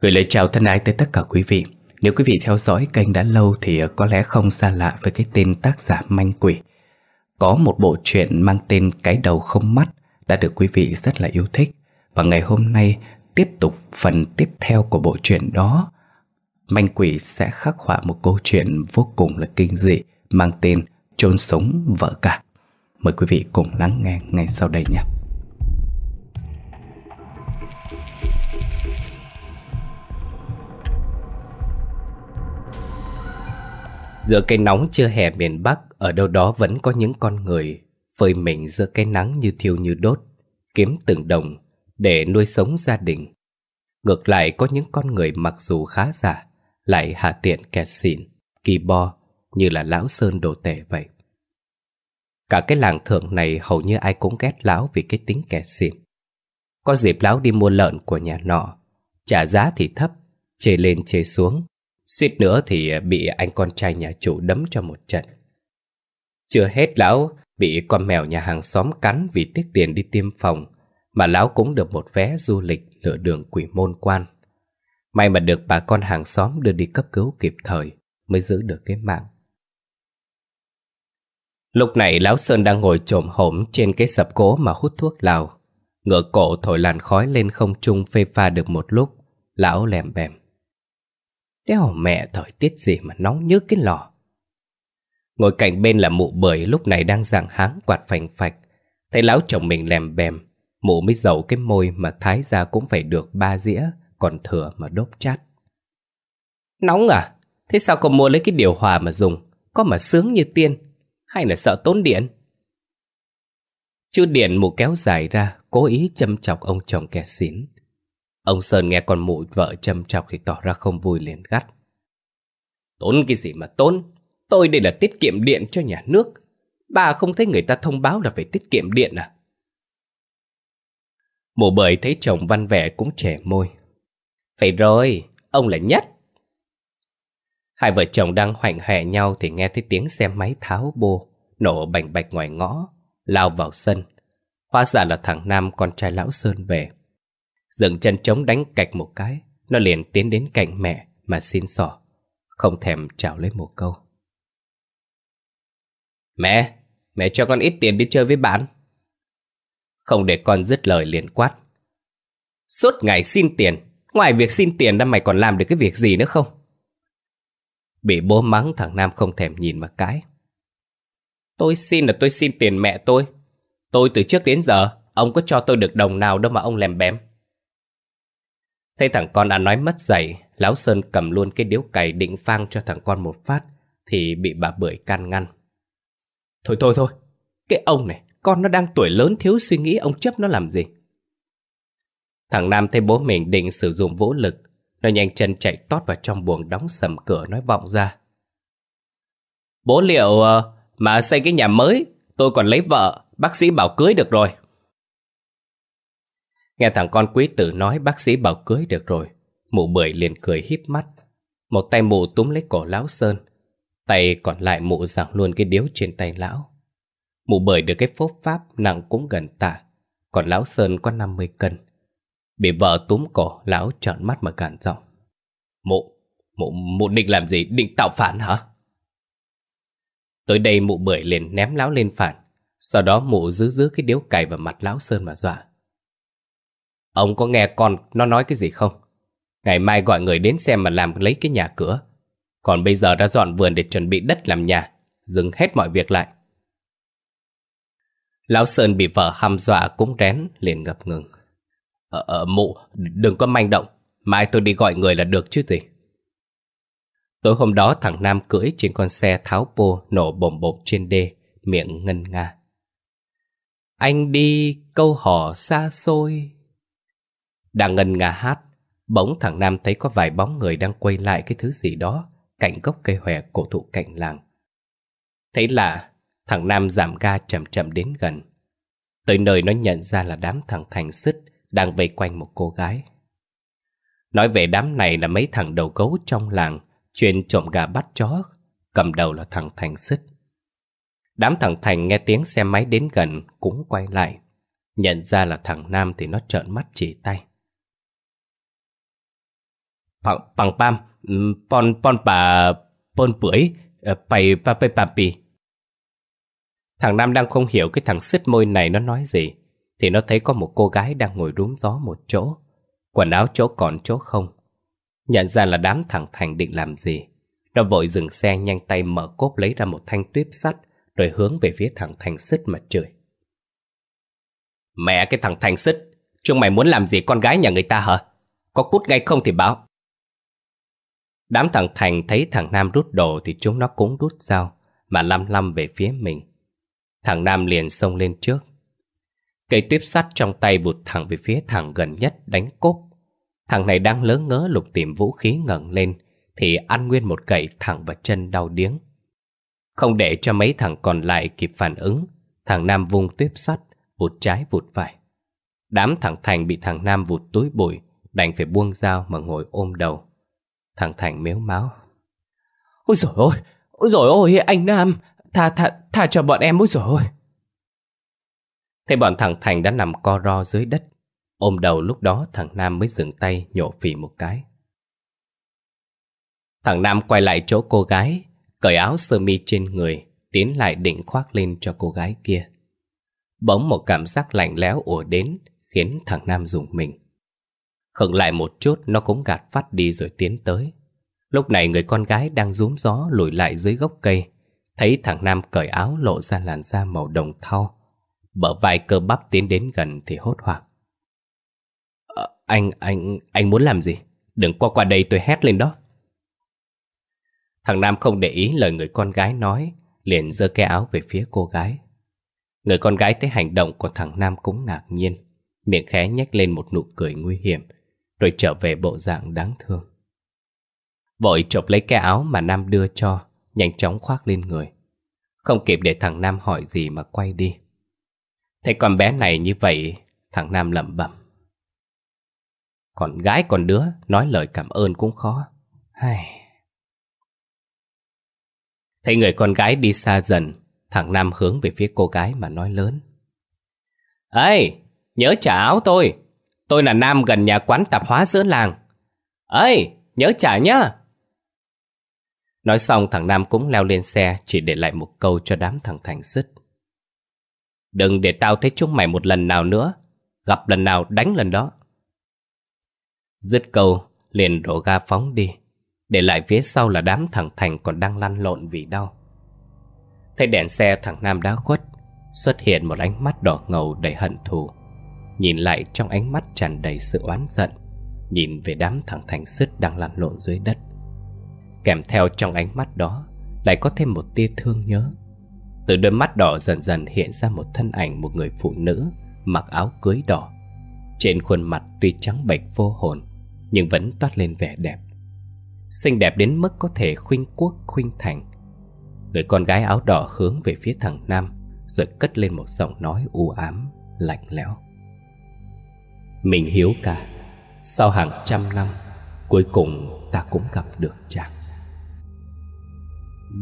Gửi lời chào thân ái tới tất cả quý vị Nếu quý vị theo dõi kênh đã lâu thì ờ, có lẽ không xa lạ với cái tên tác giả Manh Quỷ Có một bộ truyện mang tên Cái Đầu Không Mắt đã được quý vị rất là yêu thích Và ngày hôm nay tiếp tục phần tiếp theo của bộ truyện đó Manh Quỷ sẽ khắc họa một câu chuyện vô cùng là kinh dị mang tên Trôn Sống Vợ Cả Mời quý vị cùng lắng nghe ngay sau đây nhé Giữa cây nóng chưa hè miền Bắc Ở đâu đó vẫn có những con người Phơi mình giữa cái nắng như thiêu như đốt Kiếm từng đồng Để nuôi sống gia đình Ngược lại có những con người mặc dù khá giả Lại hạ tiện kẹt xỉn Kỳ bo Như là lão sơn đồ tệ vậy Cả cái làng thượng này hầu như ai cũng ghét lão vì cái tính kẹt xỉn Có dịp lão đi mua lợn của nhà nọ Trả giá thì thấp Chê lên chê xuống Suýt nữa thì bị anh con trai nhà chủ đấm cho một trận. Chưa hết lão bị con mèo nhà hàng xóm cắn vì tiếc tiền đi tiêm phòng, mà lão cũng được một vé du lịch lựa đường quỷ môn quan. May mà được bà con hàng xóm đưa đi cấp cứu kịp thời mới giữ được cái mạng. Lúc này Lão Sơn đang ngồi trồm hổm trên cái sập gỗ mà hút thuốc lào. Ngựa cổ thổi làn khói lên không trung phê pha được một lúc, Lão lèm bèm. Đéo mẹ thời tiết gì mà nóng như cái lò Ngồi cạnh bên là mụ bưởi lúc này đang giảng háng quạt phành phạch Thấy lão chồng mình lèm bèm Mụ mới dầu cái môi mà thái ra cũng phải được ba dĩa Còn thừa mà đốt chát Nóng à? Thế sao con mua lấy cái điều hòa mà dùng Có mà sướng như tiên Hay là sợ tốn điện Chú điện mụ kéo dài ra Cố ý châm chọc ông chồng kẻ xín Ông Sơn nghe con mụ vợ châm chọc thì tỏ ra không vui liền gắt. Tốn cái gì mà tốn? Tôi đây là tiết kiệm điện cho nhà nước. Bà không thấy người ta thông báo là phải tiết kiệm điện à? Mụ bưởi thấy chồng văn vẻ cũng trẻ môi. Phải rồi, ông là nhất. Hai vợ chồng đang hoành hòe nhau thì nghe thấy tiếng xe máy tháo bô, nổ bành bạch ngoài ngõ, lao vào sân. Hóa ra là thằng Nam con trai lão Sơn về dừng chân trống đánh cạch một cái, nó liền tiến đến cạnh mẹ mà xin xỏ, không thèm chào lấy một câu. Mẹ, mẹ cho con ít tiền đi chơi với bạn. Không để con dứt lời liền quát. Suốt ngày xin tiền, ngoài việc xin tiền ra mày còn làm được cái việc gì nữa không? Bị bố mắng thằng Nam không thèm nhìn mà cái. Tôi xin là tôi xin tiền mẹ tôi. Tôi từ trước đến giờ, ông có cho tôi được đồng nào đâu mà ông lèm bém. Thấy thằng con đã nói mất dạy, Lão Sơn cầm luôn cái điếu cày định phang cho thằng con một phát, thì bị bà Bưởi can ngăn. Thôi thôi thôi, cái ông này, con nó đang tuổi lớn thiếu suy nghĩ ông chấp nó làm gì. Thằng Nam thấy bố mình định sử dụng vũ lực, nó nhanh chân chạy tót vào trong buồng đóng sầm cửa nói vọng ra. Bố liệu ờ, mà xây cái nhà mới, tôi còn lấy vợ, bác sĩ bảo cưới được rồi. Nghe thằng con quý tử nói bác sĩ bảo cưới được rồi, mụ bưởi liền cười híp mắt. Một tay mụ túm lấy cổ lão Sơn, tay còn lại mụ giằng luôn cái điếu trên tay lão. Mụ bưởi được cái phốt pháp nặng cũng gần tạ, còn lão Sơn có 50 cân. Bị vợ túm cổ, lão trợn mắt mà cản giọng. Mụ, mụ, mụ định làm gì? Định tạo phản hả? Tới đây mụ bưởi liền ném lão lên phản, sau đó mụ giữ giữ cái điếu cày vào mặt lão Sơn mà dọa. Ông có nghe con nó nói cái gì không? Ngày mai gọi người đến xem mà làm lấy cái nhà cửa. Còn bây giờ đã dọn vườn để chuẩn bị đất làm nhà, dừng hết mọi việc lại. Lão Sơn bị vợ hăm dọa cũng rén, liền ngập ngừng. Ờ, ở ờ, mụ, đừng có manh động, mai tôi đi gọi người là được chứ gì. Tối hôm đó thằng Nam cưỡi trên con xe tháo pô nổ bồm bộp trên đê, miệng ngân nga. Anh đi câu hò xa xôi, đang ngân nga hát, bỗng thằng Nam thấy có vài bóng người đang quay lại cái thứ gì đó cạnh gốc cây hòe cổ thụ cạnh làng. Thấy lạ, thằng Nam giảm ga chậm chậm đến gần. Tới nơi nó nhận ra là đám thằng Thành Sứt đang vây quanh một cô gái. Nói về đám này là mấy thằng đầu gấu trong làng, chuyên trộm gà bắt chó, cầm đầu là thằng Thành Sứt. Đám thằng Thành nghe tiếng xe máy đến gần cũng quay lại. Nhận ra là thằng Nam thì nó trợn mắt chỉ tay bằng bằng pam pon pon bà pon bưởi ờ, pay pa pay papi thằng nam đang không hiểu cái thằng xít môi này nó nói gì thì nó thấy có một cô gái đang ngồi rúm gió một chỗ quần áo chỗ còn chỗ không nhận ra là đám thằng thành định làm gì nó vội dừng xe nhanh tay mở cốp lấy ra một thanh tuyếp sắt rồi hướng về phía thằng thành xít mà chửi mẹ cái thằng thành xít chúng mày muốn làm gì con gái nhà người ta hả có cút ngay không thì báo Đám thằng Thành thấy thằng Nam rút đồ thì chúng nó cũng rút dao, mà lăm lăm về phía mình. Thằng Nam liền xông lên trước. Cây tuyếp sắt trong tay vụt thẳng về phía thằng gần nhất đánh cốp. Thằng này đang lớn ngớ lục tìm vũ khí ngẩng lên, thì ăn nguyên một cậy thẳng vào chân đau điếng. Không để cho mấy thằng còn lại kịp phản ứng, thằng Nam vung tuyếp sắt, vụt trái vụt phải. Đám thằng Thành bị thằng Nam vụt túi bụi, đành phải buông dao mà ngồi ôm đầu. Thằng Thành miếu máu Ôi dồi ôi, ôi dồi ôi anh Nam Tha tha tha cho bọn em ôi dồi ôi Thấy bọn thằng Thành đã nằm co ro dưới đất Ôm đầu lúc đó thằng Nam mới dừng tay nhổ phì một cái Thằng Nam quay lại chỗ cô gái Cởi áo sơ mi trên người Tiến lại định khoác lên cho cô gái kia Bỗng một cảm giác lạnh lẽo ùa đến Khiến thằng Nam rùng mình Khựng lại một chút nó cũng gạt phát đi rồi tiến tới Lúc này người con gái đang rúm gió lùi lại dưới gốc cây Thấy thằng Nam cởi áo lộ ra làn da màu đồng thau Bở vai cơ bắp tiến đến gần thì hốt hoảng ờ, Anh, anh, anh muốn làm gì? Đừng qua qua đây tôi hét lên đó Thằng Nam không để ý lời người con gái nói Liền giơ cái áo về phía cô gái Người con gái thấy hành động của thằng Nam cũng ngạc nhiên Miệng khẽ nhếch lên một nụ cười nguy hiểm rồi trở về bộ dạng đáng thương. Vội chộp lấy cái áo mà Nam đưa cho, nhanh chóng khoác lên người. Không kịp để thằng Nam hỏi gì mà quay đi. Thấy con bé này như vậy, thằng Nam lẩm bẩm. Còn gái còn đứa, nói lời cảm ơn cũng khó. Hay... Thấy người con gái đi xa dần, thằng Nam hướng về phía cô gái mà nói lớn. Ê, nhớ trả áo tôi, Tôi là Nam gần nhà quán tạp hóa giữa làng. ấy nhớ trả nhá. Nói xong thằng Nam cũng leo lên xe chỉ để lại một câu cho đám thằng Thành sứt. Đừng để tao thấy chúng mày một lần nào nữa. Gặp lần nào đánh lần đó. Dứt câu, liền đổ ga phóng đi. Để lại phía sau là đám thằng Thành còn đang lăn lộn vì đau. Thấy đèn xe thằng Nam đã khuất, xuất hiện một ánh mắt đỏ ngầu đầy hận thù. Nhìn lại trong ánh mắt tràn đầy sự oán giận Nhìn về đám thằng Thành Sứt đang lăn lộn dưới đất Kèm theo trong ánh mắt đó Lại có thêm một tia thương nhớ Từ đôi mắt đỏ dần dần hiện ra một thân ảnh một người phụ nữ Mặc áo cưới đỏ Trên khuôn mặt tuy trắng bệch vô hồn Nhưng vẫn toát lên vẻ đẹp Xinh đẹp đến mức có thể khuynh quốc khuynh thành Người con gái áo đỏ hướng về phía thằng Nam Rồi cất lên một giọng nói u ám, lạnh lẽo mình hiếu cả Sau hàng trăm năm Cuối cùng ta cũng gặp được chàng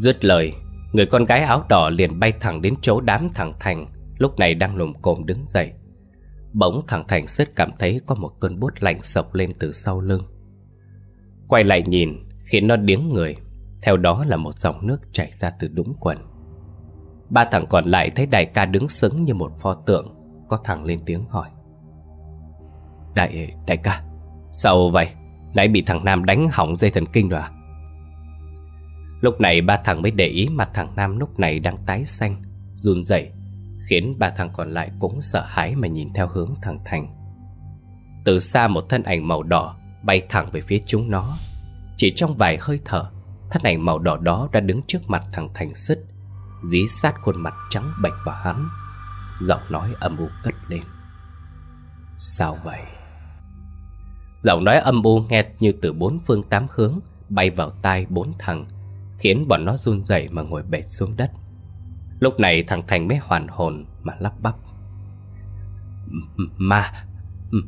Dứt lời Người con gái áo đỏ liền bay thẳng đến chỗ đám thằng Thành Lúc này đang lùm cồm đứng dậy Bỗng thằng Thành sứt cảm thấy có một cơn bút lạnh sộc lên từ sau lưng Quay lại nhìn khiến nó điếng người Theo đó là một dòng nước chảy ra từ đúng quần Ba thằng còn lại thấy đại ca đứng sững như một pho tượng Có thằng lên tiếng hỏi Đại, đại ca Sao vậy? lại bị thằng Nam đánh hỏng dây thần kinh rồi à? Lúc này ba thằng mới để ý mặt thằng Nam lúc này đang tái xanh Run rẩy Khiến ba thằng còn lại cũng sợ hãi mà nhìn theo hướng thằng Thành Từ xa một thân ảnh màu đỏ bay thẳng về phía chúng nó Chỉ trong vài hơi thở Thân ảnh màu đỏ đó đã đứng trước mặt thằng Thành sứt Dí sát khuôn mặt trắng bệch vào hắn Giọng nói âm u cất lên Sao vậy? Giọng nói âm u nghe như từ bốn phương tám hướng Bay vào tai bốn thằng Khiến bọn nó run rẩy mà ngồi bệt xuống đất Lúc này thằng Thành mới hoàn hồn mà lắp bắp Ma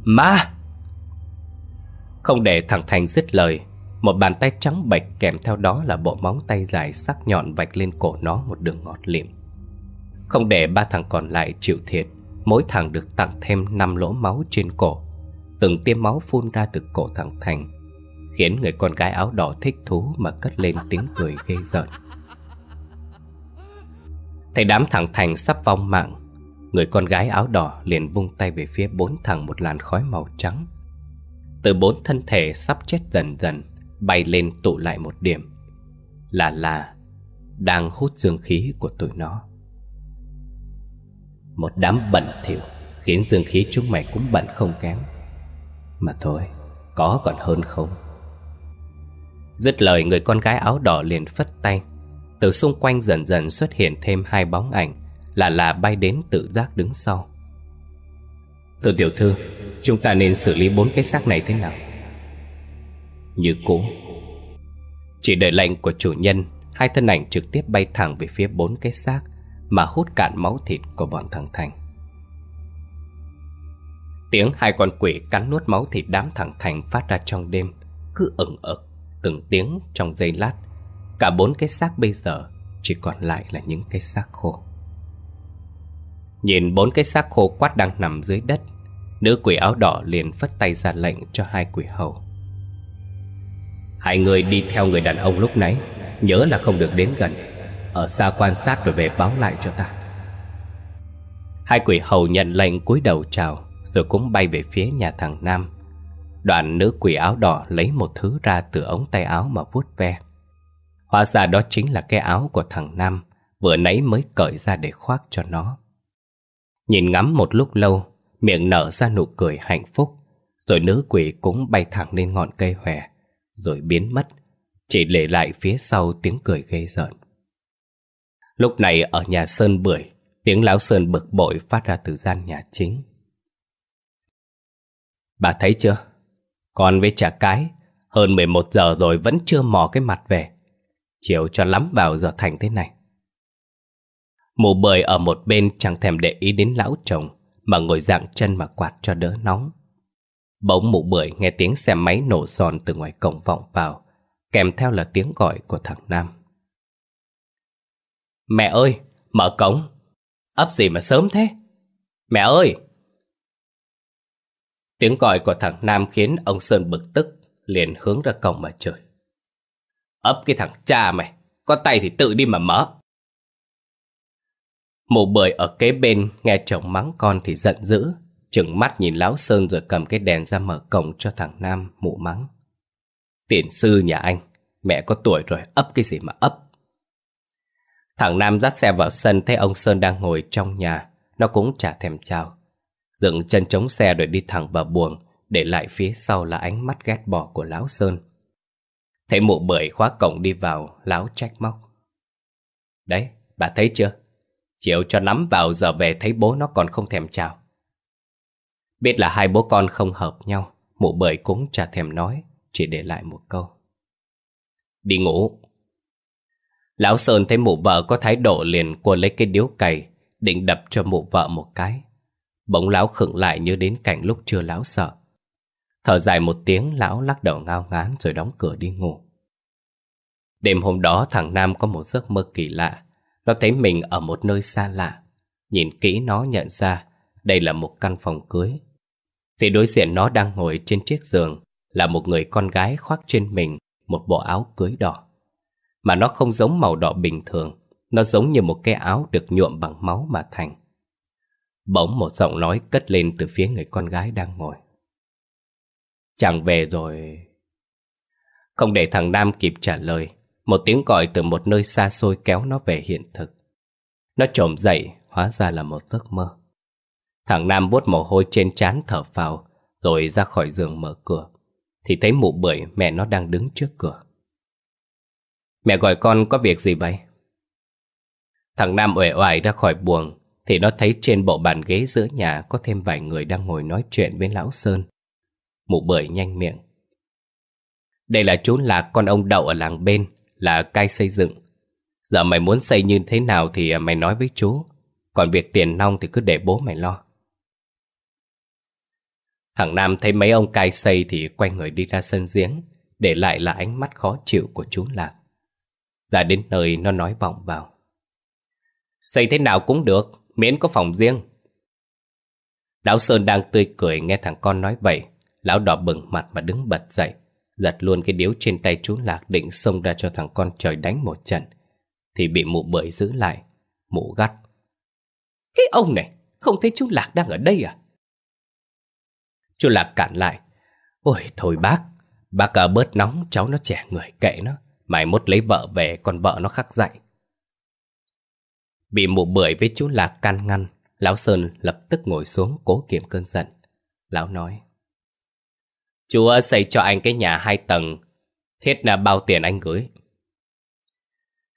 Ma Không để thằng Thành dứt lời Một bàn tay trắng bạch kèm theo đó là bộ móng tay dài sắc nhọn vạch lên cổ nó một đường ngọt liệm Không để ba thằng còn lại chịu thiệt Mỗi thằng được tặng thêm năm lỗ máu trên cổ từng tia máu phun ra từ cổ thằng Thành, khiến người con gái áo đỏ thích thú mà cất lên tiếng cười ghê rợn. Thấy đám thằng Thành sắp vong mạng, người con gái áo đỏ liền vung tay về phía bốn thằng một làn khói màu trắng. Từ bốn thân thể sắp chết dần dần, bay lên tụ lại một điểm. Là là, đang hút dương khí của tụi nó. Một đám bẩn thỉu khiến dương khí chúng mày cũng bẩn không kém. Mà thôi, có còn hơn không? Dứt lời người con gái áo đỏ liền phất tay Từ xung quanh dần dần xuất hiện thêm hai bóng ảnh Là là bay đến tự giác đứng sau Từ tiểu thư Chúng ta nên xử lý bốn cái xác này thế nào Như cũ Chỉ đợi lệnh của chủ nhân Hai thân ảnh trực tiếp bay thẳng về phía bốn cái xác Mà hút cạn máu thịt của bọn thằng Thành Tiếng hai con quỷ cắn nuốt máu thịt đám thẳng thành phát ra trong đêm Cứ ẩn ực từng tiếng trong giây lát Cả bốn cái xác bây giờ chỉ còn lại là những cái xác khô Nhìn bốn cái xác khô quát đang nằm dưới đất Nữ quỷ áo đỏ liền phất tay ra lệnh cho hai quỷ hầu Hai người đi theo người đàn ông lúc nãy Nhớ là không được đến gần Ở xa quan sát rồi về báo lại cho ta Hai quỷ hầu nhận lệnh cúi đầu chào rồi cũng bay về phía nhà thằng Nam Đoạn nữ quỷ áo đỏ lấy một thứ ra từ ống tay áo mà vuốt ve Hóa ra đó chính là cái áo của thằng Nam Vừa nãy mới cởi ra để khoác cho nó Nhìn ngắm một lúc lâu Miệng nở ra nụ cười hạnh phúc Rồi nữ quỷ cũng bay thẳng lên ngọn cây hòe Rồi biến mất Chỉ để lại phía sau tiếng cười ghê rợn Lúc này ở nhà Sơn Bưởi Tiếng lão Sơn bực bội phát ra từ gian nhà chính Bà thấy chưa? Còn với chả cái, hơn 11 giờ rồi vẫn chưa mò cái mặt về. Chiều cho lắm vào giờ thành thế này. Mù bời ở một bên chẳng thèm để ý đến lão chồng, mà ngồi dạng chân mà quạt cho đỡ nóng. Bỗng mụ bưởi nghe tiếng xe máy nổ giòn từ ngoài cổng vọng vào, kèm theo là tiếng gọi của thằng Nam. Mẹ ơi, mở cổng! Ấp gì mà sớm thế? Mẹ ơi! Tiếng còi của thằng Nam khiến ông Sơn bực tức, liền hướng ra cổng mà chửi. Ấp cái thằng cha mày, có tay thì tự đi mà mở. Mụ bưởi ở kế bên nghe chồng mắng con thì giận dữ, chừng mắt nhìn Lão Sơn rồi cầm cái đèn ra mở cổng cho thằng Nam mụ mắng. Tiền sư nhà anh, mẹ có tuổi rồi ấp cái gì mà ấp. Thằng Nam dắt xe vào sân thấy ông Sơn đang ngồi trong nhà, nó cũng chả thèm chào dựng chân chống xe rồi đi thẳng vào buồng, để lại phía sau là ánh mắt ghét bỏ của Lão Sơn. Thấy mụ bưởi khóa cổng đi vào, Lão trách móc. Đấy, bà thấy chưa? Chịu cho nắm vào giờ về thấy bố nó còn không thèm chào. Biết là hai bố con không hợp nhau, mụ bưởi cũng chả thèm nói, chỉ để lại một câu. Đi ngủ. Lão Sơn thấy mụ vợ có thái độ liền cô lấy cái điếu cày, định đập cho mụ vợ một cái. Bỗng lão khựng lại như đến cảnh lúc chưa lão sợ Thở dài một tiếng lão lắc đầu ngao ngán rồi đóng cửa đi ngủ Đêm hôm đó thằng Nam có một giấc mơ kỳ lạ Nó thấy mình ở một nơi xa lạ Nhìn kỹ nó nhận ra đây là một căn phòng cưới Phía đối diện nó đang ngồi trên chiếc giường Là một người con gái khoác trên mình một bộ áo cưới đỏ Mà nó không giống màu đỏ bình thường Nó giống như một cái áo được nhuộm bằng máu mà thành Bỗng một giọng nói cất lên từ phía người con gái đang ngồi Chàng về rồi Không để thằng Nam kịp trả lời Một tiếng gọi từ một nơi xa xôi kéo nó về hiện thực Nó trộm dậy hóa ra là một giấc mơ Thằng Nam vuốt mồ hôi trên trán thở phào Rồi ra khỏi giường mở cửa Thì thấy mụ bưởi mẹ nó đang đứng trước cửa Mẹ gọi con có việc gì vậy? Thằng Nam uể oải ra khỏi buồng thì nó thấy trên bộ bàn ghế giữa nhà có thêm vài người đang ngồi nói chuyện với Lão Sơn. Mụ bưởi nhanh miệng. Đây là chú Lạc con ông Đậu ở làng bên, là cai xây dựng. Giờ mày muốn xây như thế nào thì à, mày nói với chú, còn việc tiền nong thì cứ để bố mày lo. Thằng Nam thấy mấy ông cai xây thì quay người đi ra sân giếng, để lại là ánh mắt khó chịu của chú Lạc. Ra đến nơi nó nói vọng vào. Xây thế nào cũng được, miễn có phòng riêng. Lão Sơn đang tươi cười nghe thằng con nói vậy. Lão đỏ bừng mặt mà đứng bật dậy. Giật luôn cái điếu trên tay chú Lạc định xông ra cho thằng con trời đánh một trận. Thì bị mụ bưởi giữ lại. Mụ gắt. Cái ông này, không thấy chú Lạc đang ở đây à? Chú Lạc cản lại. Ôi thôi bác, bác à, bớt nóng cháu nó trẻ người kệ nó. Mai mốt lấy vợ về còn vợ nó khắc dạy. Bị mụ bưởi với chú Lạc can ngăn Lão Sơn lập tức ngồi xuống cố kiểm cơn giận Lão nói Chú xây cho anh cái nhà hai tầng Thiết là bao tiền anh gửi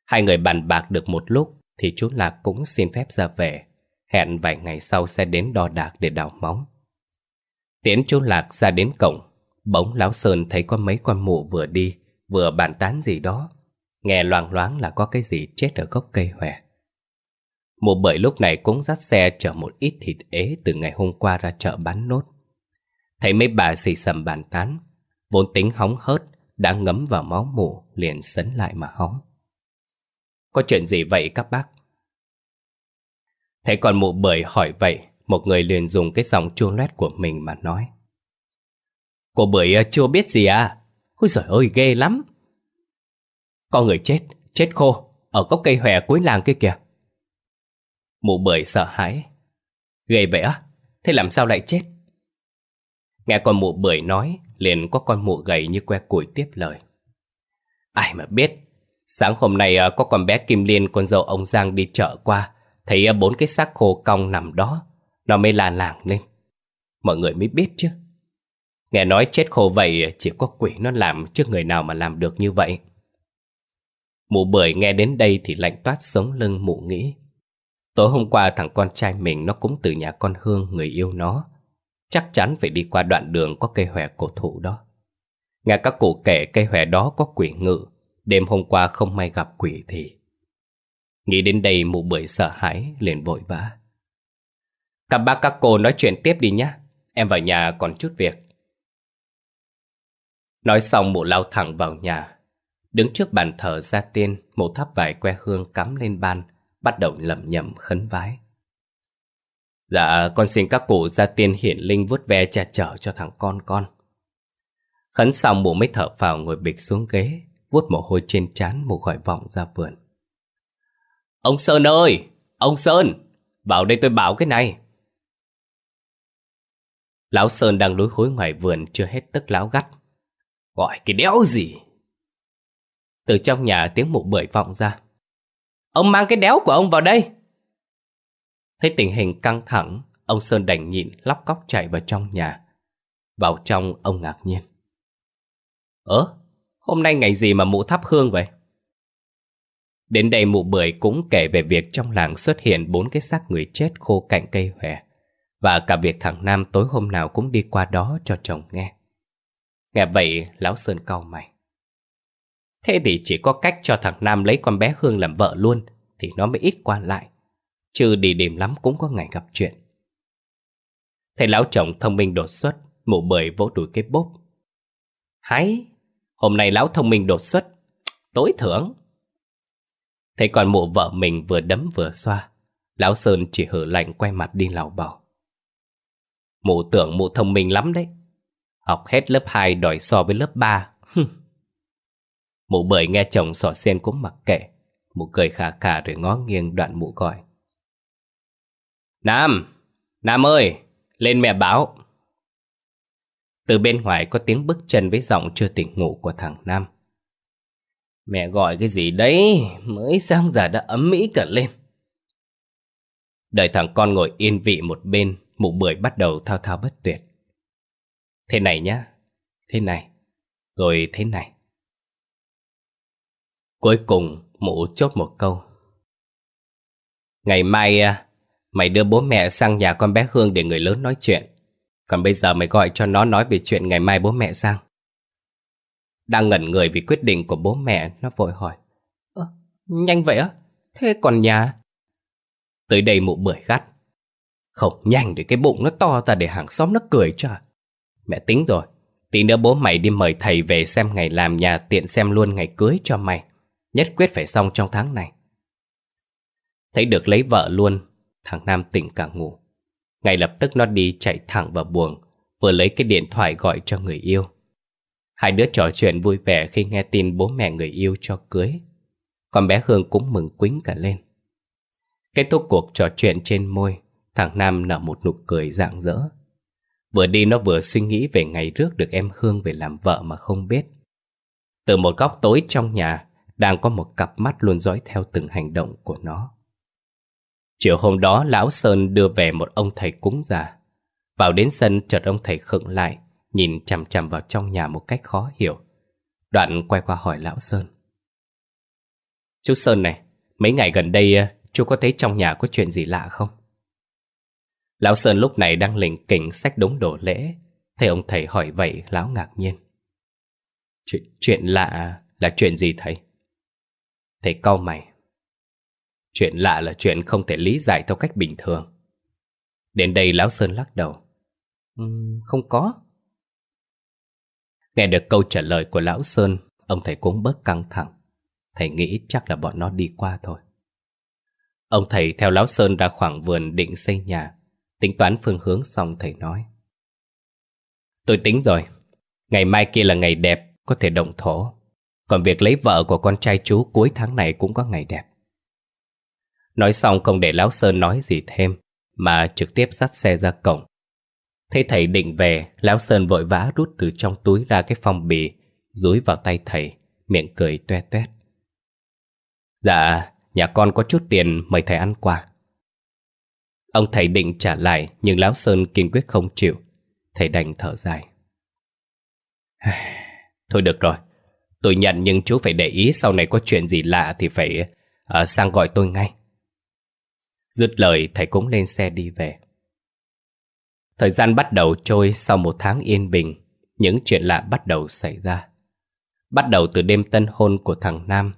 Hai người bàn bạc được một lúc Thì chú Lạc cũng xin phép ra về Hẹn vài ngày sau sẽ đến đo đạc để đào móng Tiến chú Lạc ra đến cổng Bỗng Lão Sơn thấy có mấy con mụ vừa đi Vừa bàn tán gì đó Nghe loang loáng là có cái gì chết ở gốc cây hòe một bởi lúc này cũng dắt xe chở một ít thịt ế từ ngày hôm qua ra chợ bán nốt. Thấy mấy bà xì sầm bàn tán, vốn tính hóng hớt, đã ngấm vào máu mủ, liền sấn lại mà hóng. Có chuyện gì vậy các bác? Thấy còn mụ bưởi hỏi vậy, một người liền dùng cái giọng chua loét của mình mà nói. Cô bưởi à, chưa biết gì à? Ôi giời ơi ghê lắm. con người chết, chết khô, ở gốc cây hòe cuối làng kia kìa mụ bưởi sợ hãi. Ghê vậy á, thế làm sao lại chết? Nghe con mụ bưởi nói, liền có con mụ gầy như que củi tiếp lời. Ai mà biết, sáng hôm nay à, có con bé Kim Liên con dâu ông Giang đi chợ qua, thấy à, bốn cái xác khô cong nằm đó, nó mới la làng lên. Mọi người mới biết chứ. Nghe nói chết khô vậy chỉ có quỷ nó làm chứ người nào mà làm được như vậy. Mụ bưởi nghe đến đây thì lạnh toát sống lưng mụ nghĩ. Tối hôm qua thằng con trai mình nó cũng từ nhà con Hương người yêu nó Chắc chắn phải đi qua đoạn đường có cây hòe cổ thụ đó Nghe các cụ kể cây hòe đó có quỷ ngự Đêm hôm qua không may gặp quỷ thì Nghĩ đến đây mụ bưởi sợ hãi liền vội vã Các bác các cô nói chuyện tiếp đi nhé Em vào nhà còn chút việc Nói xong mụ lao thẳng vào nhà Đứng trước bàn thờ ra tiên Mụ thắp vài que hương cắm lên ban bắt đầu lẩm nhẩm khấn vái. Dạ, con xin các cụ gia tiên hiển linh vuốt ve che chở cho thằng con con. Khấn xong bộ mới thở vào ngồi bịch xuống ghế, vuốt mồ hôi trên trán một gọi vọng ra vườn. Ông Sơn ơi! Ông Sơn! Vào đây tôi bảo cái này! Lão Sơn đang lối hối ngoài vườn chưa hết tức lão gắt. Gọi cái đéo gì? Từ trong nhà tiếng mụ bưởi vọng ra. Ông mang cái đéo của ông vào đây Thấy tình hình căng thẳng Ông Sơn đành nhịn lóc cóc chạy vào trong nhà Vào trong ông ngạc nhiên Ơ Hôm nay ngày gì mà mụ thắp hương vậy Đến đây mụ bưởi cũng kể về việc trong làng xuất hiện bốn cái xác người chết khô cạnh cây hòe Và cả việc thằng Nam tối hôm nào cũng đi qua đó cho chồng nghe Nghe vậy lão Sơn cau mày Thế thì chỉ có cách cho thằng Nam lấy con bé Hương làm vợ luôn Thì nó mới ít qua lại Chứ đi đêm lắm cũng có ngày gặp chuyện Thầy lão chồng thông minh đột xuất Mụ bưởi vỗ đùi cái bốp Hãy Hôm nay lão thông minh đột xuất Tối thưởng Thấy còn mụ vợ mình vừa đấm vừa xoa Lão Sơn chỉ hử lạnh quay mặt đi lào bảo Mụ tưởng mụ thông minh lắm đấy Học hết lớp 2 đòi so với lớp 3 Mụ bởi nghe chồng sỏ sen cũng mặc kệ Mụ cười khà khà rồi ngó nghiêng đoạn mụ gọi Nam! Nam ơi! Lên mẹ báo! Từ bên ngoài có tiếng bước chân với giọng chưa tỉnh ngủ của thằng Nam Mẹ gọi cái gì đấy Mới sáng giờ đã ấm mỹ cả lên Đợi thằng con ngồi yên vị một bên Mụ bưởi bắt đầu thao thao bất tuyệt Thế này nhá Thế này Rồi thế này Cuối cùng mụ chốt một câu Ngày mai à, mày đưa bố mẹ sang nhà con bé Hương để người lớn nói chuyện Còn bây giờ mày gọi cho nó nói về chuyện ngày mai bố mẹ sang Đang ngẩn người vì quyết định của bố mẹ Nó vội hỏi à, Nhanh vậy á? Thế còn nhà? Tới đây mụ bưởi gắt Không nhanh để cái bụng nó to ta để hàng xóm nó cười cho Mẹ tính rồi Tí nữa bố mày đi mời thầy về xem ngày làm nhà tiện xem luôn ngày cưới cho mày Nhất quyết phải xong trong tháng này Thấy được lấy vợ luôn Thằng Nam tỉnh cả ngủ Ngay lập tức nó đi chạy thẳng vào buồng Vừa lấy cái điện thoại gọi cho người yêu Hai đứa trò chuyện vui vẻ khi nghe tin bố mẹ người yêu cho cưới con bé Hương cũng mừng quính cả lên Kết thúc cuộc trò chuyện trên môi Thằng Nam nở một nụ cười rạng rỡ Vừa đi nó vừa suy nghĩ về ngày rước được em Hương về làm vợ mà không biết Từ một góc tối trong nhà đang có một cặp mắt luôn dõi theo từng hành động của nó. Chiều hôm đó, Lão Sơn đưa về một ông thầy cúng già. Vào đến sân, chợt ông thầy khựng lại, nhìn chằm chằm vào trong nhà một cách khó hiểu. Đoạn quay qua hỏi Lão Sơn. Chú Sơn này, mấy ngày gần đây ờ, chú có thấy trong nhà có chuyện gì lạ không? Lão Sơn lúc này đang lỉnh kỉnh sách đống đồ lễ. Thấy ông thầy hỏi vậy, Lão ngạc nhiên. Chuyện, chuyện lạ à? là chuyện gì thầy? Thầy cau mày. Chuyện lạ là chuyện không thể lý giải theo cách bình thường. Đến đây Lão Sơn lắc đầu. Um, không có. Nghe được câu trả lời của Lão Sơn, ông thầy cũng bớt căng thẳng. Thầy nghĩ chắc là bọn nó đi qua thôi. Ông thầy theo Lão Sơn ra khoảng vườn định xây nhà. Tính toán phương hướng xong thầy nói. Tôi tính rồi. Ngày mai kia là ngày đẹp, có thể động thổ. Còn việc lấy vợ của con trai chú cuối tháng này cũng có ngày đẹp Nói xong không để Lão Sơn nói gì thêm Mà trực tiếp dắt xe ra cổng Thấy thầy định về Lão Sơn vội vã rút từ trong túi ra cái phong bì Dúi vào tay thầy Miệng cười toe toét Dạ Nhà con có chút tiền mời thầy ăn quà Ông thầy định trả lại Nhưng Lão Sơn kiên quyết không chịu Thầy đành thở dài Thôi được rồi Tôi nhận nhưng chú phải để ý sau này có chuyện gì lạ thì phải uh, sang gọi tôi ngay. Dứt lời thầy cũng lên xe đi về. Thời gian bắt đầu trôi sau một tháng yên bình, những chuyện lạ bắt đầu xảy ra. Bắt đầu từ đêm tân hôn của thằng Nam.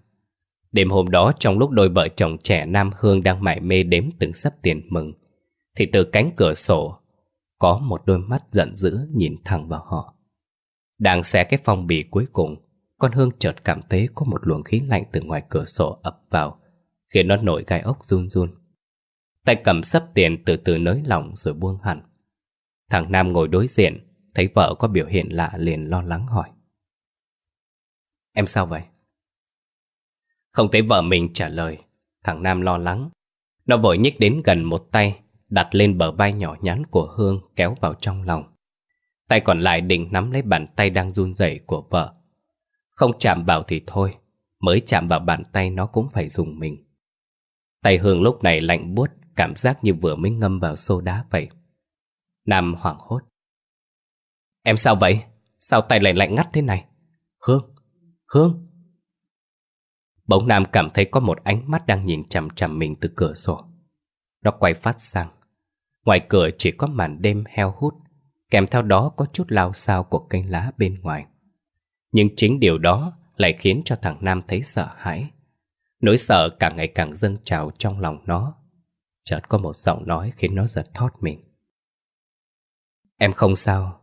Đêm hôm đó trong lúc đôi vợ chồng trẻ Nam Hương đang mải mê đếm từng sắp tiền mừng, thì từ cánh cửa sổ có một đôi mắt giận dữ nhìn thẳng vào họ. Đang xé cái phong bì cuối cùng, con Hương chợt cảm thấy có một luồng khí lạnh từ ngoài cửa sổ ập vào, khiến nó nổi gai ốc run run. Tay cầm sấp tiền từ từ nới lỏng rồi buông hẳn. Thằng Nam ngồi đối diện, thấy vợ có biểu hiện lạ liền lo lắng hỏi. Em sao vậy? Không thấy vợ mình trả lời, thằng Nam lo lắng. Nó vội nhích đến gần một tay, đặt lên bờ vai nhỏ nhắn của Hương kéo vào trong lòng. Tay còn lại định nắm lấy bàn tay đang run rẩy của vợ, không chạm vào thì thôi, mới chạm vào bàn tay nó cũng phải dùng mình. Tay Hương lúc này lạnh buốt, cảm giác như vừa mới ngâm vào xô đá vậy. Nam hoảng hốt. Em sao vậy? Sao tay lại lạnh ngắt thế này? Hương, Hương. Bỗng Nam cảm thấy có một ánh mắt đang nhìn chằm chằm mình từ cửa sổ. Nó quay phát sang. Ngoài cửa chỉ có màn đêm heo hút, kèm theo đó có chút lao xao của cây lá bên ngoài. Nhưng chính điều đó lại khiến cho thằng Nam thấy sợ hãi. Nỗi sợ càng ngày càng dâng trào trong lòng nó. Chợt có một giọng nói khiến nó giật thót mình. Em không sao.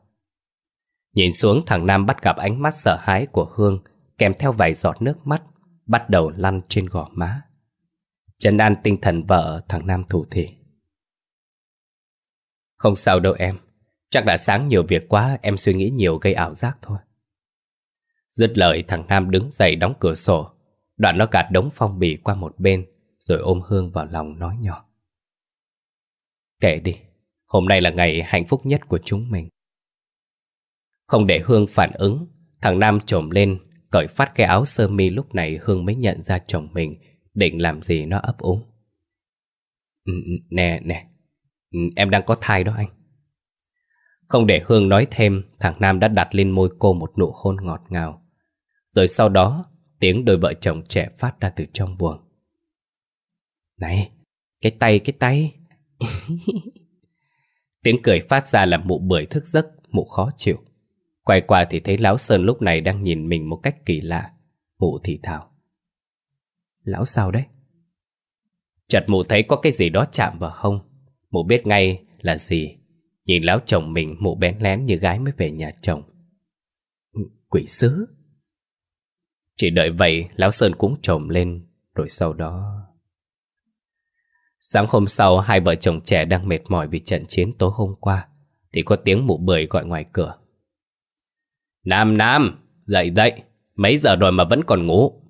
Nhìn xuống thằng Nam bắt gặp ánh mắt sợ hãi của Hương kèm theo vài giọt nước mắt bắt đầu lăn trên gò má. Trần an tinh thần vợ thằng Nam thủ thị. Không sao đâu em. Chắc đã sáng nhiều việc quá em suy nghĩ nhiều gây ảo giác thôi. Dứt lời thằng Nam đứng dậy đóng cửa sổ Đoạn nó gạt đống phong bì qua một bên Rồi ôm Hương vào lòng nói nhỏ Kể đi Hôm nay là ngày hạnh phúc nhất của chúng mình Không để Hương phản ứng Thằng Nam trồm lên Cởi phát cái áo sơ mi lúc này Hương mới nhận ra chồng mình Định làm gì nó ấp úng ừ, ừ, Nè nè ừ, Em đang có thai đó anh không để Hương nói thêm, thằng Nam đã đặt lên môi cô một nụ hôn ngọt ngào. Rồi sau đó, tiếng đôi vợ chồng trẻ phát ra từ trong buồng. Này, cái tay, cái tay. tiếng cười phát ra làm mụ bưởi thức giấc, mụ khó chịu. Quay qua thì thấy Lão Sơn lúc này đang nhìn mình một cách kỳ lạ. Mụ thì thào. Lão sao đấy? Chợt mụ thấy có cái gì đó chạm vào hông. Mụ biết ngay là gì Nhìn lão chồng mình mụ bén lén như gái mới về nhà chồng ừ, Quỷ sứ Chỉ đợi vậy lão Sơn cũng trồm lên Rồi sau đó Sáng hôm sau hai vợ chồng trẻ đang mệt mỏi vì trận chiến tối hôm qua Thì có tiếng mụ bưởi gọi ngoài cửa Nam Nam Dậy dậy Mấy giờ rồi mà vẫn còn ngủ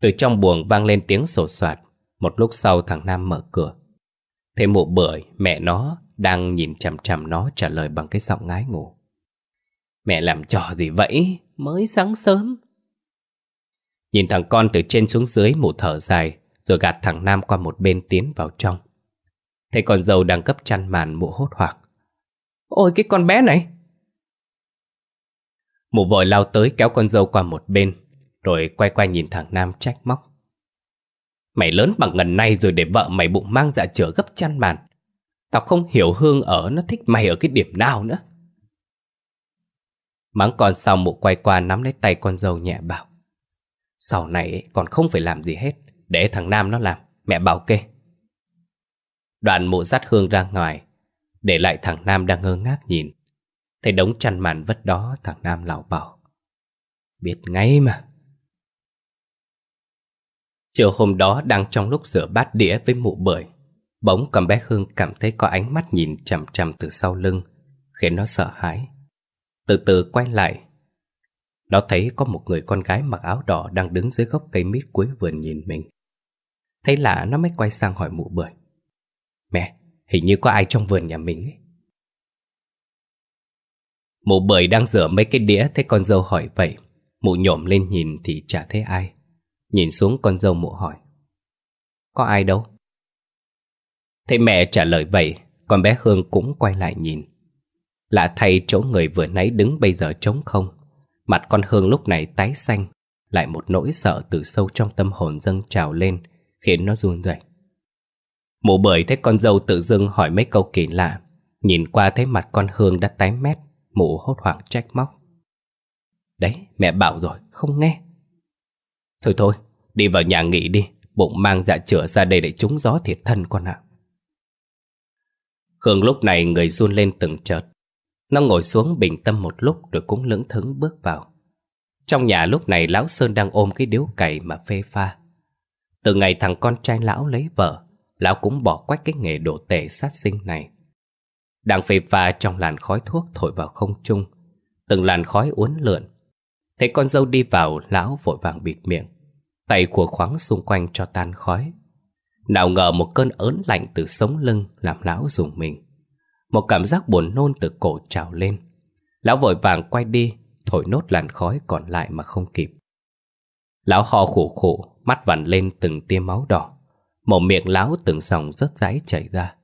Từ trong buồng vang lên tiếng sổ soạt Một lúc sau thằng Nam mở cửa Thế mụ bưởi mẹ nó đang nhìn chằm chằm nó trả lời bằng cái giọng ngái ngủ. Mẹ làm trò gì vậy? Mới sáng sớm. Nhìn thằng con từ trên xuống dưới một thở dài, rồi gạt thằng Nam qua một bên tiến vào trong. Thấy con dâu đang cấp chăn màn mụ hốt hoảng. Ôi cái con bé này! Mụ vội lao tới kéo con dâu qua một bên, rồi quay quay nhìn thằng Nam trách móc. Mày lớn bằng ngần này rồi để vợ mày bụng mang dạ chữa gấp chăn màn Tao không hiểu Hương ở nó thích mày ở cái điểm nào nữa. Mắng con xong mụ quay qua nắm lấy tay con dâu nhẹ bảo. Sau này còn không phải làm gì hết, để thằng Nam nó làm, mẹ bảo kê. Đoạn mụ dắt Hương ra ngoài, để lại thằng Nam đang ngơ ngác nhìn. Thấy đống chăn màn vất đó thằng Nam lảo bảo. Biết ngay mà. Chiều hôm đó đang trong lúc rửa bát đĩa với mụ bưởi Bỗng con bé Hương cảm thấy có ánh mắt nhìn chằm chằm từ sau lưng Khiến nó sợ hãi Từ từ quay lại Nó thấy có một người con gái mặc áo đỏ đang đứng dưới gốc cây mít cuối vườn nhìn mình Thấy lạ nó mới quay sang hỏi mụ bưởi Mẹ, hình như có ai trong vườn nhà mình ấy Mụ bưởi đang rửa mấy cái đĩa thấy con dâu hỏi vậy Mụ nhổm lên nhìn thì chả thấy ai Nhìn xuống con dâu mụ hỏi Có ai đâu Thấy mẹ trả lời vậy, con bé Hương cũng quay lại nhìn. Lạ thay chỗ người vừa nãy đứng bây giờ trống không. Mặt con Hương lúc này tái xanh, lại một nỗi sợ từ sâu trong tâm hồn dâng trào lên, khiến nó run rẩy. Mụ bưởi thấy con dâu tự dưng hỏi mấy câu kỳ lạ, nhìn qua thấy mặt con Hương đã tái mét, mụ hốt hoảng trách móc. Đấy, mẹ bảo rồi, không nghe. Thôi thôi, đi vào nhà nghỉ đi, bụng mang dạ chữa ra đây để trúng gió thiệt thân con ạ. À. Khương lúc này người run lên từng chợt. Nó ngồi xuống bình tâm một lúc rồi cũng lững thững bước vào. Trong nhà lúc này lão Sơn đang ôm cái điếu cày mà phê pha. Từ ngày thằng con trai lão lấy vợ, lão cũng bỏ quách cái nghề đổ tể sát sinh này. Đang phê pha trong làn khói thuốc thổi vào không trung, từng làn khói uốn lượn. Thấy con dâu đi vào, lão vội vàng bịt miệng, tay của khoáng xung quanh cho tan khói. Nào ngờ một cơn ớn lạnh từ sống lưng làm lão dùng mình. Một cảm giác buồn nôn từ cổ trào lên. Lão vội vàng quay đi, thổi nốt làn khói còn lại mà không kịp. Lão ho khổ khổ, mắt vằn lên từng tia máu đỏ. Mồm miệng lão từng dòng rớt rãi chảy ra.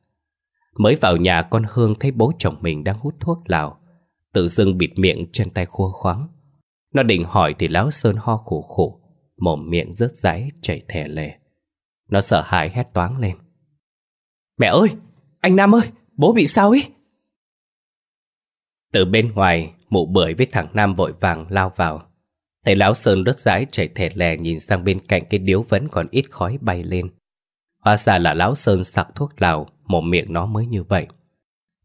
Mới vào nhà con Hương thấy bố chồng mình đang hút thuốc lào. Tự dưng bịt miệng trên tay khua khoáng. Nó định hỏi thì lão Sơn ho khổ khổ, mồm miệng rớt rãi chảy thẻ lề. Nó sợ hãi hét toáng lên. Mẹ ơi! Anh Nam ơi! Bố bị sao ấy? Từ bên ngoài, mụ bưởi với thằng Nam vội vàng lao vào. Thấy lão Sơn đốt rãi chảy thẻ lè nhìn sang bên cạnh cái điếu vẫn còn ít khói bay lên. Hóa ra là lão Sơn sặc thuốc lào, mồm miệng nó mới như vậy.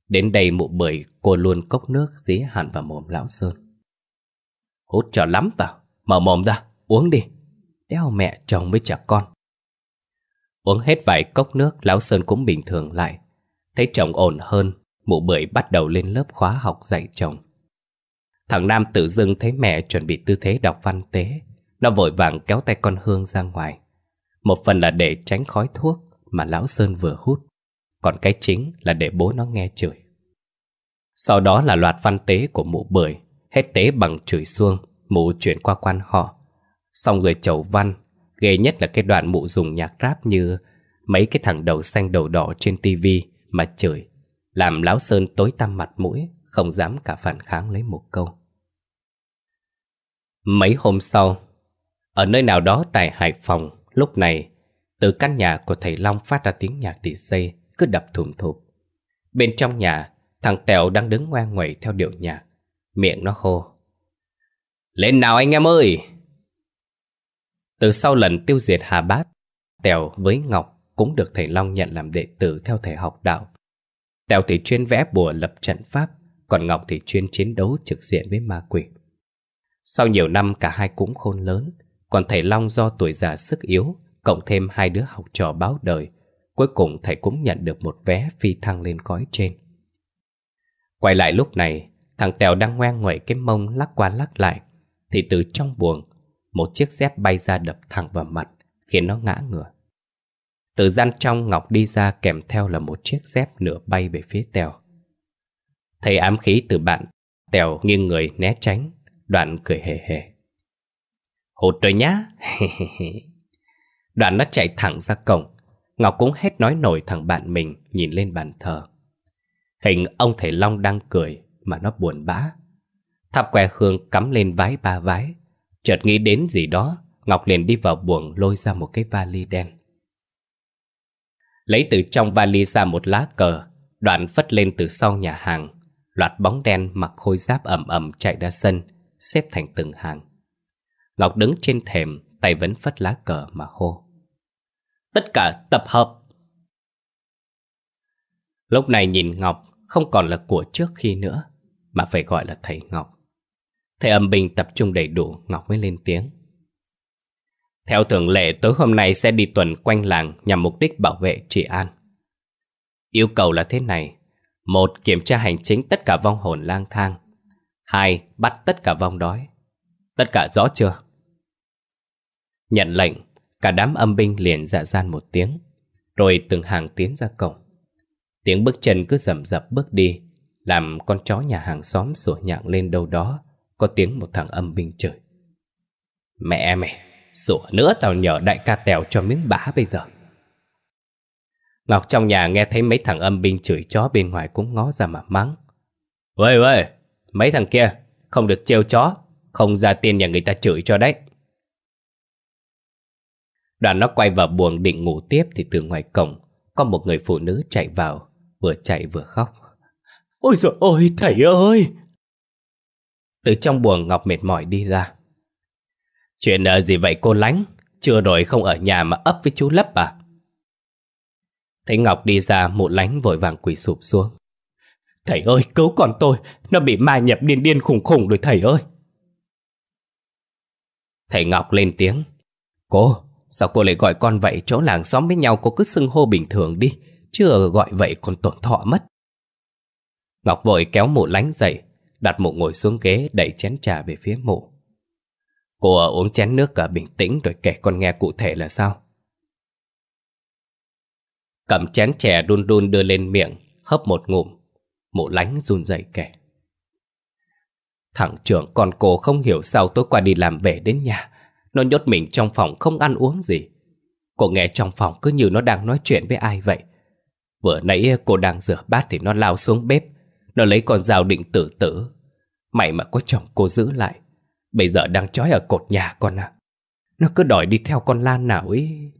Đến đây mụ bưởi cô luôn cốc nước dí hẳn vào mồm lão Sơn. Hút cho lắm vào, mở mồm ra, uống đi. Đeo mẹ chồng với chả con, Uống hết vài cốc nước Lão Sơn cũng bình thường lại Thấy chồng ổn hơn Mụ bưởi bắt đầu lên lớp khóa học dạy chồng Thằng Nam tự dưng thấy mẹ chuẩn bị tư thế đọc văn tế Nó vội vàng kéo tay con Hương ra ngoài Một phần là để tránh khói thuốc Mà Lão Sơn vừa hút Còn cái chính là để bố nó nghe chửi Sau đó là loạt văn tế của mụ bưởi Hết tế bằng chửi xuông Mụ chuyển qua quan họ Xong rồi chầu văn Ghê nhất là cái đoạn mụ dùng nhạc rap như mấy cái thằng đầu xanh đầu đỏ trên tivi mà chửi, làm Láo Sơn tối tăm mặt mũi, không dám cả phản kháng lấy một câu. Mấy hôm sau, ở nơi nào đó tại Hải Phòng, lúc này, từ căn nhà của thầy Long phát ra tiếng nhạc đi DJ cứ đập thùm thụp. Bên trong nhà, thằng Tèo đang đứng ngoan ngoẩy theo điệu nhạc, miệng nó hô. Lên nào anh em ơi! Từ sau lần tiêu diệt Hà Bát, Tèo với Ngọc cũng được thầy Long nhận làm đệ tử theo thầy học đạo. Tèo thì chuyên vẽ bùa lập trận pháp, còn Ngọc thì chuyên chiến đấu trực diện với ma quỷ. Sau nhiều năm cả hai cũng khôn lớn, còn thầy Long do tuổi già sức yếu, cộng thêm hai đứa học trò báo đời, cuối cùng thầy cũng nhận được một vé phi thăng lên cõi trên. Quay lại lúc này, thằng Tèo đang ngoan ngoẩy cái mông lắc qua lắc lại, thì từ trong buồng một chiếc dép bay ra đập thẳng vào mặt, khiến nó ngã ngửa. Từ gian trong Ngọc đi ra kèm theo là một chiếc dép nửa bay về phía Tèo. Thấy ám khí từ bạn, Tèo nghiêng người né tránh, đoạn cười hề hề. Hụt rồi nhá. đoạn nó chạy thẳng ra cổng. Ngọc cũng hết nói nổi thằng bạn mình nhìn lên bàn thờ. Hình ông thầy Long đang cười mà nó buồn bã. Tháp que hương cắm lên vái ba vái, Chợt nghĩ đến gì đó, Ngọc liền đi vào buồng lôi ra một cái vali đen. Lấy từ trong vali ra một lá cờ, đoạn phất lên từ sau nhà hàng. Loạt bóng đen mặc khôi giáp ẩm ẩm chạy ra sân, xếp thành từng hàng. Ngọc đứng trên thềm, tay vẫn phất lá cờ mà hô. Tất cả tập hợp! Lúc này nhìn Ngọc không còn là của trước khi nữa, mà phải gọi là thầy Ngọc. Thầy âm binh tập trung đầy đủ, Ngọc mới lên tiếng. Theo thường lệ, tối hôm nay sẽ đi tuần quanh làng nhằm mục đích bảo vệ trị an. Yêu cầu là thế này. Một, kiểm tra hành chính tất cả vong hồn lang thang. Hai, bắt tất cả vong đói. Tất cả rõ chưa? Nhận lệnh, cả đám âm binh liền dạ gian một tiếng, rồi từng hàng tiến ra cổng. Tiếng bước chân cứ rầm rập bước đi, làm con chó nhà hàng xóm sủa nhặng lên đâu đó, có tiếng một thằng âm binh trời Mẹ mày Sủa nữa tao nhờ đại ca tèo cho miếng bá bây giờ Ngọc trong nhà nghe thấy mấy thằng âm binh chửi chó bên ngoài cũng ngó ra mà mắng Uầy uầy Mấy thằng kia Không được trêu chó Không ra tiền nhà người ta chửi cho đấy Đoàn nó quay vào buồng định ngủ tiếp Thì từ ngoài cổng Có một người phụ nữ chạy vào Vừa chạy vừa khóc Ôi dồi ôi thầy ơi từ trong buồng Ngọc mệt mỏi đi ra Chuyện ờ, gì vậy cô lánh Chưa rồi không ở nhà mà ấp với chú lấp à Thấy Ngọc đi ra mụ lánh vội vàng quỳ sụp xuống Thầy ơi cứu con tôi Nó bị ma nhập điên điên khủng khủng rồi thầy ơi Thầy Ngọc lên tiếng Cô sao cô lại gọi con vậy Chỗ làng xóm với nhau cô cứ xưng hô bình thường đi Chưa gọi vậy còn tổn thọ mất Ngọc vội kéo mụ lánh dậy Đặt mụ ngồi xuống ghế đẩy chén trà về phía mụ. Cô uống chén nước cả bình tĩnh rồi kể con nghe cụ thể là sao. Cầm chén chè đun đun đưa lên miệng, hấp một ngụm. Mụ lánh run rẩy kể. Thằng trưởng con cô không hiểu sao tối qua đi làm về đến nhà. Nó nhốt mình trong phòng không ăn uống gì. Cô nghe trong phòng cứ như nó đang nói chuyện với ai vậy. Vừa nãy cô đang rửa bát thì nó lao xuống bếp nó lấy con dao định tử tử may mà có chồng cô giữ lại Bây giờ đang trói ở cột nhà con à Nó cứ đòi đi theo con Lan nào ấy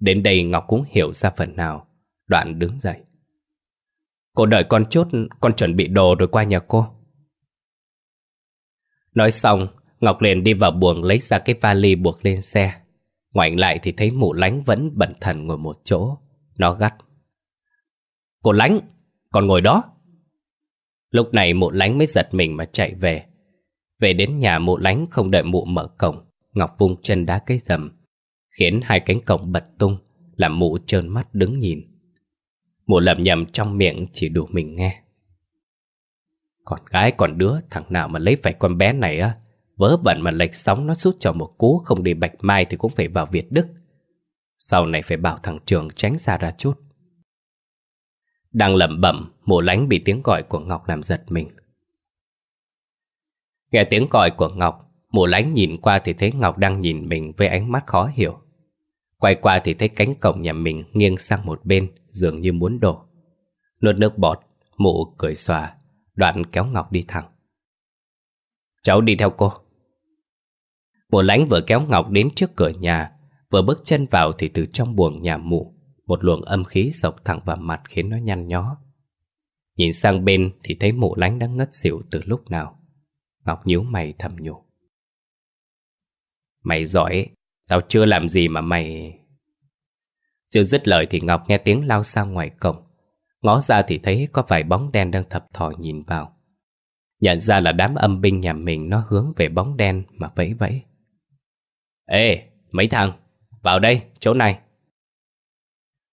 Đến đây Ngọc cũng hiểu ra phần nào Đoạn đứng dậy Cô đợi con chút Con chuẩn bị đồ rồi qua nhà cô Nói xong Ngọc liền đi vào buồng lấy ra cái vali buộc lên xe Ngoảnh lại thì thấy mụ lánh vẫn bẩn thần ngồi một chỗ Nó gắt Cô lánh Còn ngồi đó Lúc này mụ lánh mới giật mình mà chạy về. Về đến nhà mụ lánh không đợi mụ mở cổng, Ngọc vung chân đá cái rầm, khiến hai cánh cổng bật tung, làm mụ trơn mắt đứng nhìn. Mụ lầm nhầm trong miệng chỉ đủ mình nghe. con gái còn đứa, thằng nào mà lấy phải con bé này á, vớ vẩn mà lệch sóng nó suốt cho một cú không đi bạch mai thì cũng phải vào Việt Đức. Sau này phải bảo thằng Trường tránh xa ra chút. Đang lẩm bẩm, mộ lánh bị tiếng gọi của Ngọc làm giật mình. Nghe tiếng gọi của Ngọc, mộ lánh nhìn qua thì thấy Ngọc đang nhìn mình với ánh mắt khó hiểu. Quay qua thì thấy cánh cổng nhà mình nghiêng sang một bên, dường như muốn đổ. Nuốt nước bọt, mụ cười xòa, đoạn kéo Ngọc đi thẳng. Cháu đi theo cô. Mộ lánh vừa kéo Ngọc đến trước cửa nhà, vừa bước chân vào thì từ trong buồng nhà mụ một luồng âm khí sộc thẳng vào mặt khiến nó nhăn nhó. Nhìn sang bên thì thấy mụ lánh đang ngất xỉu từ lúc nào. Ngọc nhíu mày thầm nhủ. Mày giỏi, tao chưa làm gì mà mày... Chưa dứt lời thì Ngọc nghe tiếng lao sang ngoài cổng. Ngó ra thì thấy có vài bóng đen đang thập thò nhìn vào. Nhận ra là đám âm binh nhà mình nó hướng về bóng đen mà vẫy vẫy. Ê, mấy thằng, vào đây, chỗ này.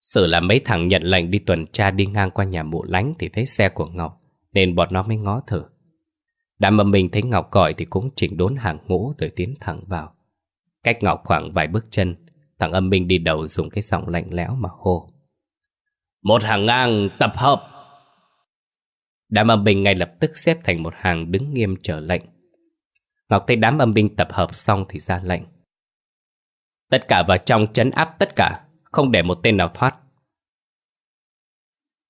Sự là mấy thằng nhận lệnh đi tuần tra đi ngang qua nhà mụ lánh thì thấy xe của Ngọc, nên bọn nó mới ngó thử. Đám mầm mình thấy Ngọc gọi thì cũng chỉnh đốn hàng ngũ rồi tiến thẳng vào. Cách Ngọc khoảng vài bước chân, thằng âm minh đi đầu dùng cái giọng lạnh lẽo mà hô. Một hàng ngang tập hợp! Đám âm binh ngay lập tức xếp thành một hàng đứng nghiêm chờ lệnh. Ngọc thấy đám âm binh tập hợp xong thì ra lệnh. Tất cả vào trong chấn áp tất cả không để một tên nào thoát.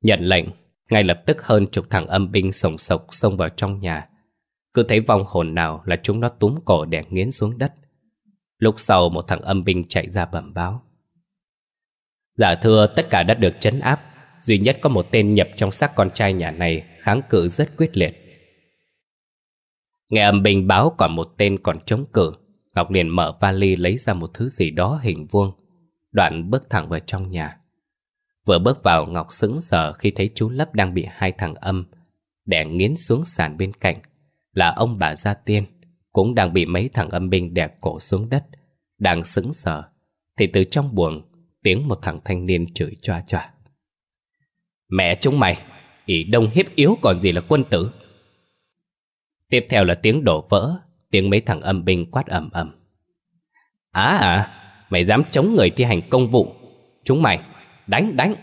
Nhận lệnh, ngay lập tức hơn chục thằng âm binh sổng sộc xông vào trong nhà. Cứ thấy vong hồn nào là chúng nó túm cổ để nghiến xuống đất. Lúc sau một thằng âm binh chạy ra bẩm báo. Dạ thưa tất cả đã được chấn áp, duy nhất có một tên nhập trong xác con trai nhà này kháng cự rất quyết liệt. Nghe âm binh báo còn một tên còn chống cự, Ngọc liền mở vali lấy ra một thứ gì đó hình vuông, Đoạn bước thẳng vào trong nhà Vừa bước vào Ngọc sững sờ khi thấy chú Lấp đang bị hai thằng âm đè nghiến xuống sàn bên cạnh Là ông bà Gia Tiên Cũng đang bị mấy thằng âm binh đè cổ xuống đất Đang sững sờ Thì từ trong buồng Tiếng một thằng thanh niên chửi choa choa Mẹ chúng mày ỷ đông hiếp yếu còn gì là quân tử Tiếp theo là tiếng đổ vỡ Tiếng mấy thằng âm binh quát ầm ầm Á à Mày dám chống người thi hành công vụ Chúng mày Đánh đánh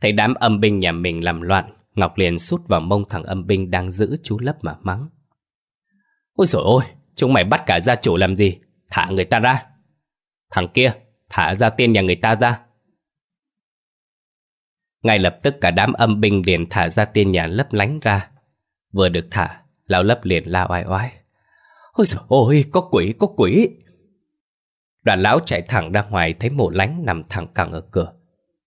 Thấy đám âm binh nhà mình làm loạn Ngọc liền sút vào mông thằng âm binh Đang giữ chú lấp mà mắng Ôi dồi ôi Chúng mày bắt cả gia chủ làm gì Thả người ta ra Thằng kia Thả ra tên nhà người ta ra Ngay lập tức cả đám âm binh liền thả ra tên nhà lấp lánh ra Vừa được thả Lão lấp liền la oai oai. Ôi trời ơi, có quỷ, có quỷ. Đoàn lão chạy thẳng ra ngoài thấy mộ lánh nằm thẳng cẳng ở cửa.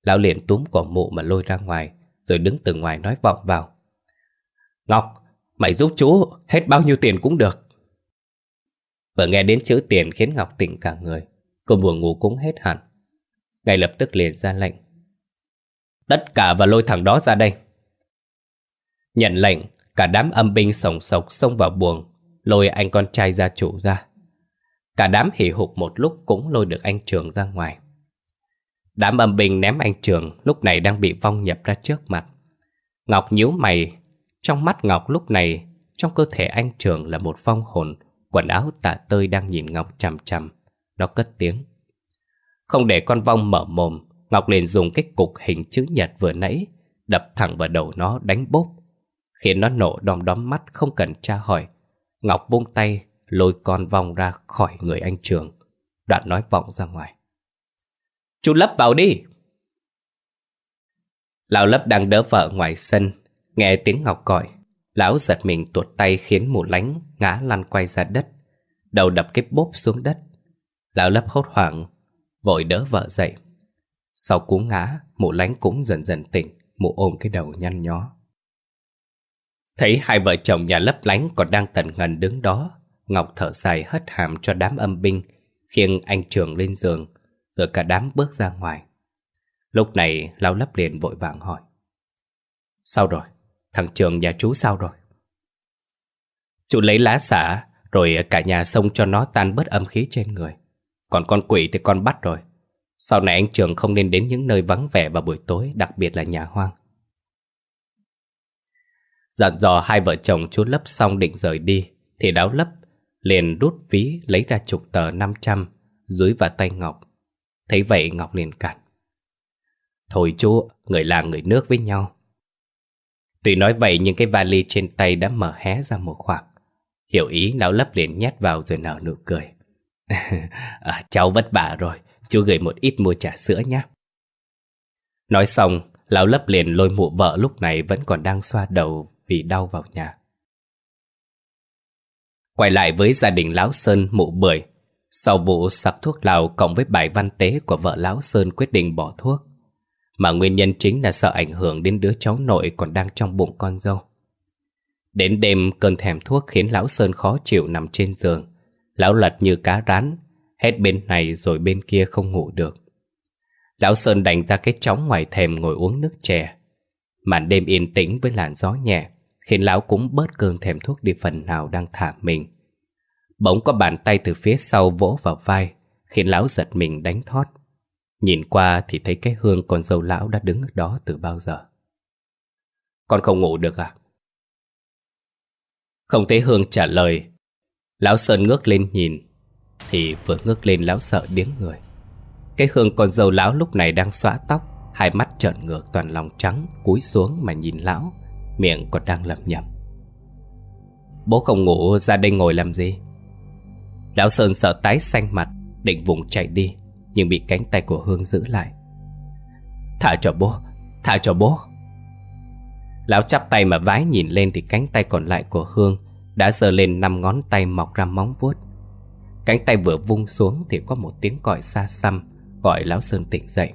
Lão liền túm cổ mộ mà lôi ra ngoài, rồi đứng từ ngoài nói vọng vào. Ngọc, mày giúp chú, hết bao nhiêu tiền cũng được. Vừa nghe đến chữ tiền khiến Ngọc tỉnh cả người, cô buồn ngủ cũng hết hẳn. Ngay lập tức liền ra lệnh. Tất cả và lôi thằng đó ra đây. Nhận lệnh, cả đám âm binh sổng sộc xông vào buồng lôi anh con trai gia chủ ra. Cả đám hỉ hục một lúc cũng lôi được anh Trường ra ngoài. Đám âm bình ném anh Trường lúc này đang bị vong nhập ra trước mặt. Ngọc nhíu mày, trong mắt Ngọc lúc này, trong cơ thể anh Trường là một vong hồn, quần áo tả tơi đang nhìn Ngọc chằm chằm. Nó cất tiếng. Không để con vong mở mồm, Ngọc liền dùng cái cục hình chữ nhật vừa nãy, đập thẳng vào đầu nó đánh bốp, khiến nó nổ đom đóm mắt không cần tra hỏi Ngọc vung tay lôi con vòng ra khỏi người anh Trường. Đoạn nói vọng ra ngoài. Chú Lấp vào đi! Lão Lấp đang đỡ vợ ngoài sân. Nghe tiếng Ngọc gọi. Lão giật mình tuột tay khiến mù lánh ngã lăn quay ra đất. Đầu đập cái bốp xuống đất. Lão Lấp hốt hoảng. Vội đỡ vợ dậy. Sau cú ngã, mụ lánh cũng dần dần tỉnh, mụ ôm cái đầu nhăn nhó. Thấy hai vợ chồng nhà lấp lánh còn đang tần ngần đứng đó, Ngọc thở dài hất hàm cho đám âm binh, khiêng anh Trường lên giường, rồi cả đám bước ra ngoài. Lúc này, lão lấp liền vội vàng hỏi. Sao rồi? Thằng Trường nhà chú sao rồi? Chú lấy lá xả, rồi cả nhà xông cho nó tan bớt âm khí trên người. Còn con quỷ thì con bắt rồi. Sau này anh Trường không nên đến những nơi vắng vẻ vào buổi tối, đặc biệt là nhà hoang. Dặn dò hai vợ chồng chú Lấp xong định rời đi Thì đáo Lấp liền đút ví lấy ra chục tờ 500 Dưới vào tay Ngọc Thấy vậy Ngọc liền cản Thôi chú, người làng người nước với nhau Tuy nói vậy nhưng cái vali trên tay đã mở hé ra một khoảng Hiểu ý lão lấp liền nhét vào rồi nở nụ cười. à, cháu vất vả rồi, chú gửi một ít mua trà sữa nhé. Nói xong, lão lấp liền lôi mụ vợ lúc này vẫn còn đang xoa đầu vì đau vào nhà. Quay lại với gia đình lão Sơn mụ bưởi, sau vụ sặc thuốc lào cộng với bài văn tế của vợ lão Sơn quyết định bỏ thuốc, mà nguyên nhân chính là sợ ảnh hưởng đến đứa cháu nội còn đang trong bụng con dâu. Đến đêm cơn thèm thuốc khiến Lão Sơn khó chịu nằm trên giường, Lão lật như cá rán, hết bên này rồi bên kia không ngủ được. Lão Sơn đành ra cái chóng ngoài thèm ngồi uống nước chè. Màn đêm yên tĩnh với làn gió nhẹ khiến lão cũng bớt cơn thèm thuốc đi phần nào đang thả mình. Bỗng có bàn tay từ phía sau vỗ vào vai, khiến lão giật mình đánh thoát Nhìn qua thì thấy cái hương con dâu lão đã đứng ở đó từ bao giờ. Con không ngủ được à? Không thấy Hương trả lời Lão Sơn ngước lên nhìn Thì vừa ngước lên lão sợ điếng người Cái Hương con dâu lão lúc này đang xóa tóc Hai mắt trợn ngược toàn lòng trắng Cúi xuống mà nhìn lão Miệng còn đang lẩm nhẩm Bố không ngủ ra đây ngồi làm gì Lão Sơn sợ tái xanh mặt Định vùng chạy đi Nhưng bị cánh tay của Hương giữ lại Thả cho bố Thả cho bố Lão chắp tay mà vái nhìn lên Thì cánh tay còn lại của Hương Đã giơ lên năm ngón tay mọc ra móng vuốt Cánh tay vừa vung xuống Thì có một tiếng gọi xa xăm Gọi Lão Sơn tỉnh dậy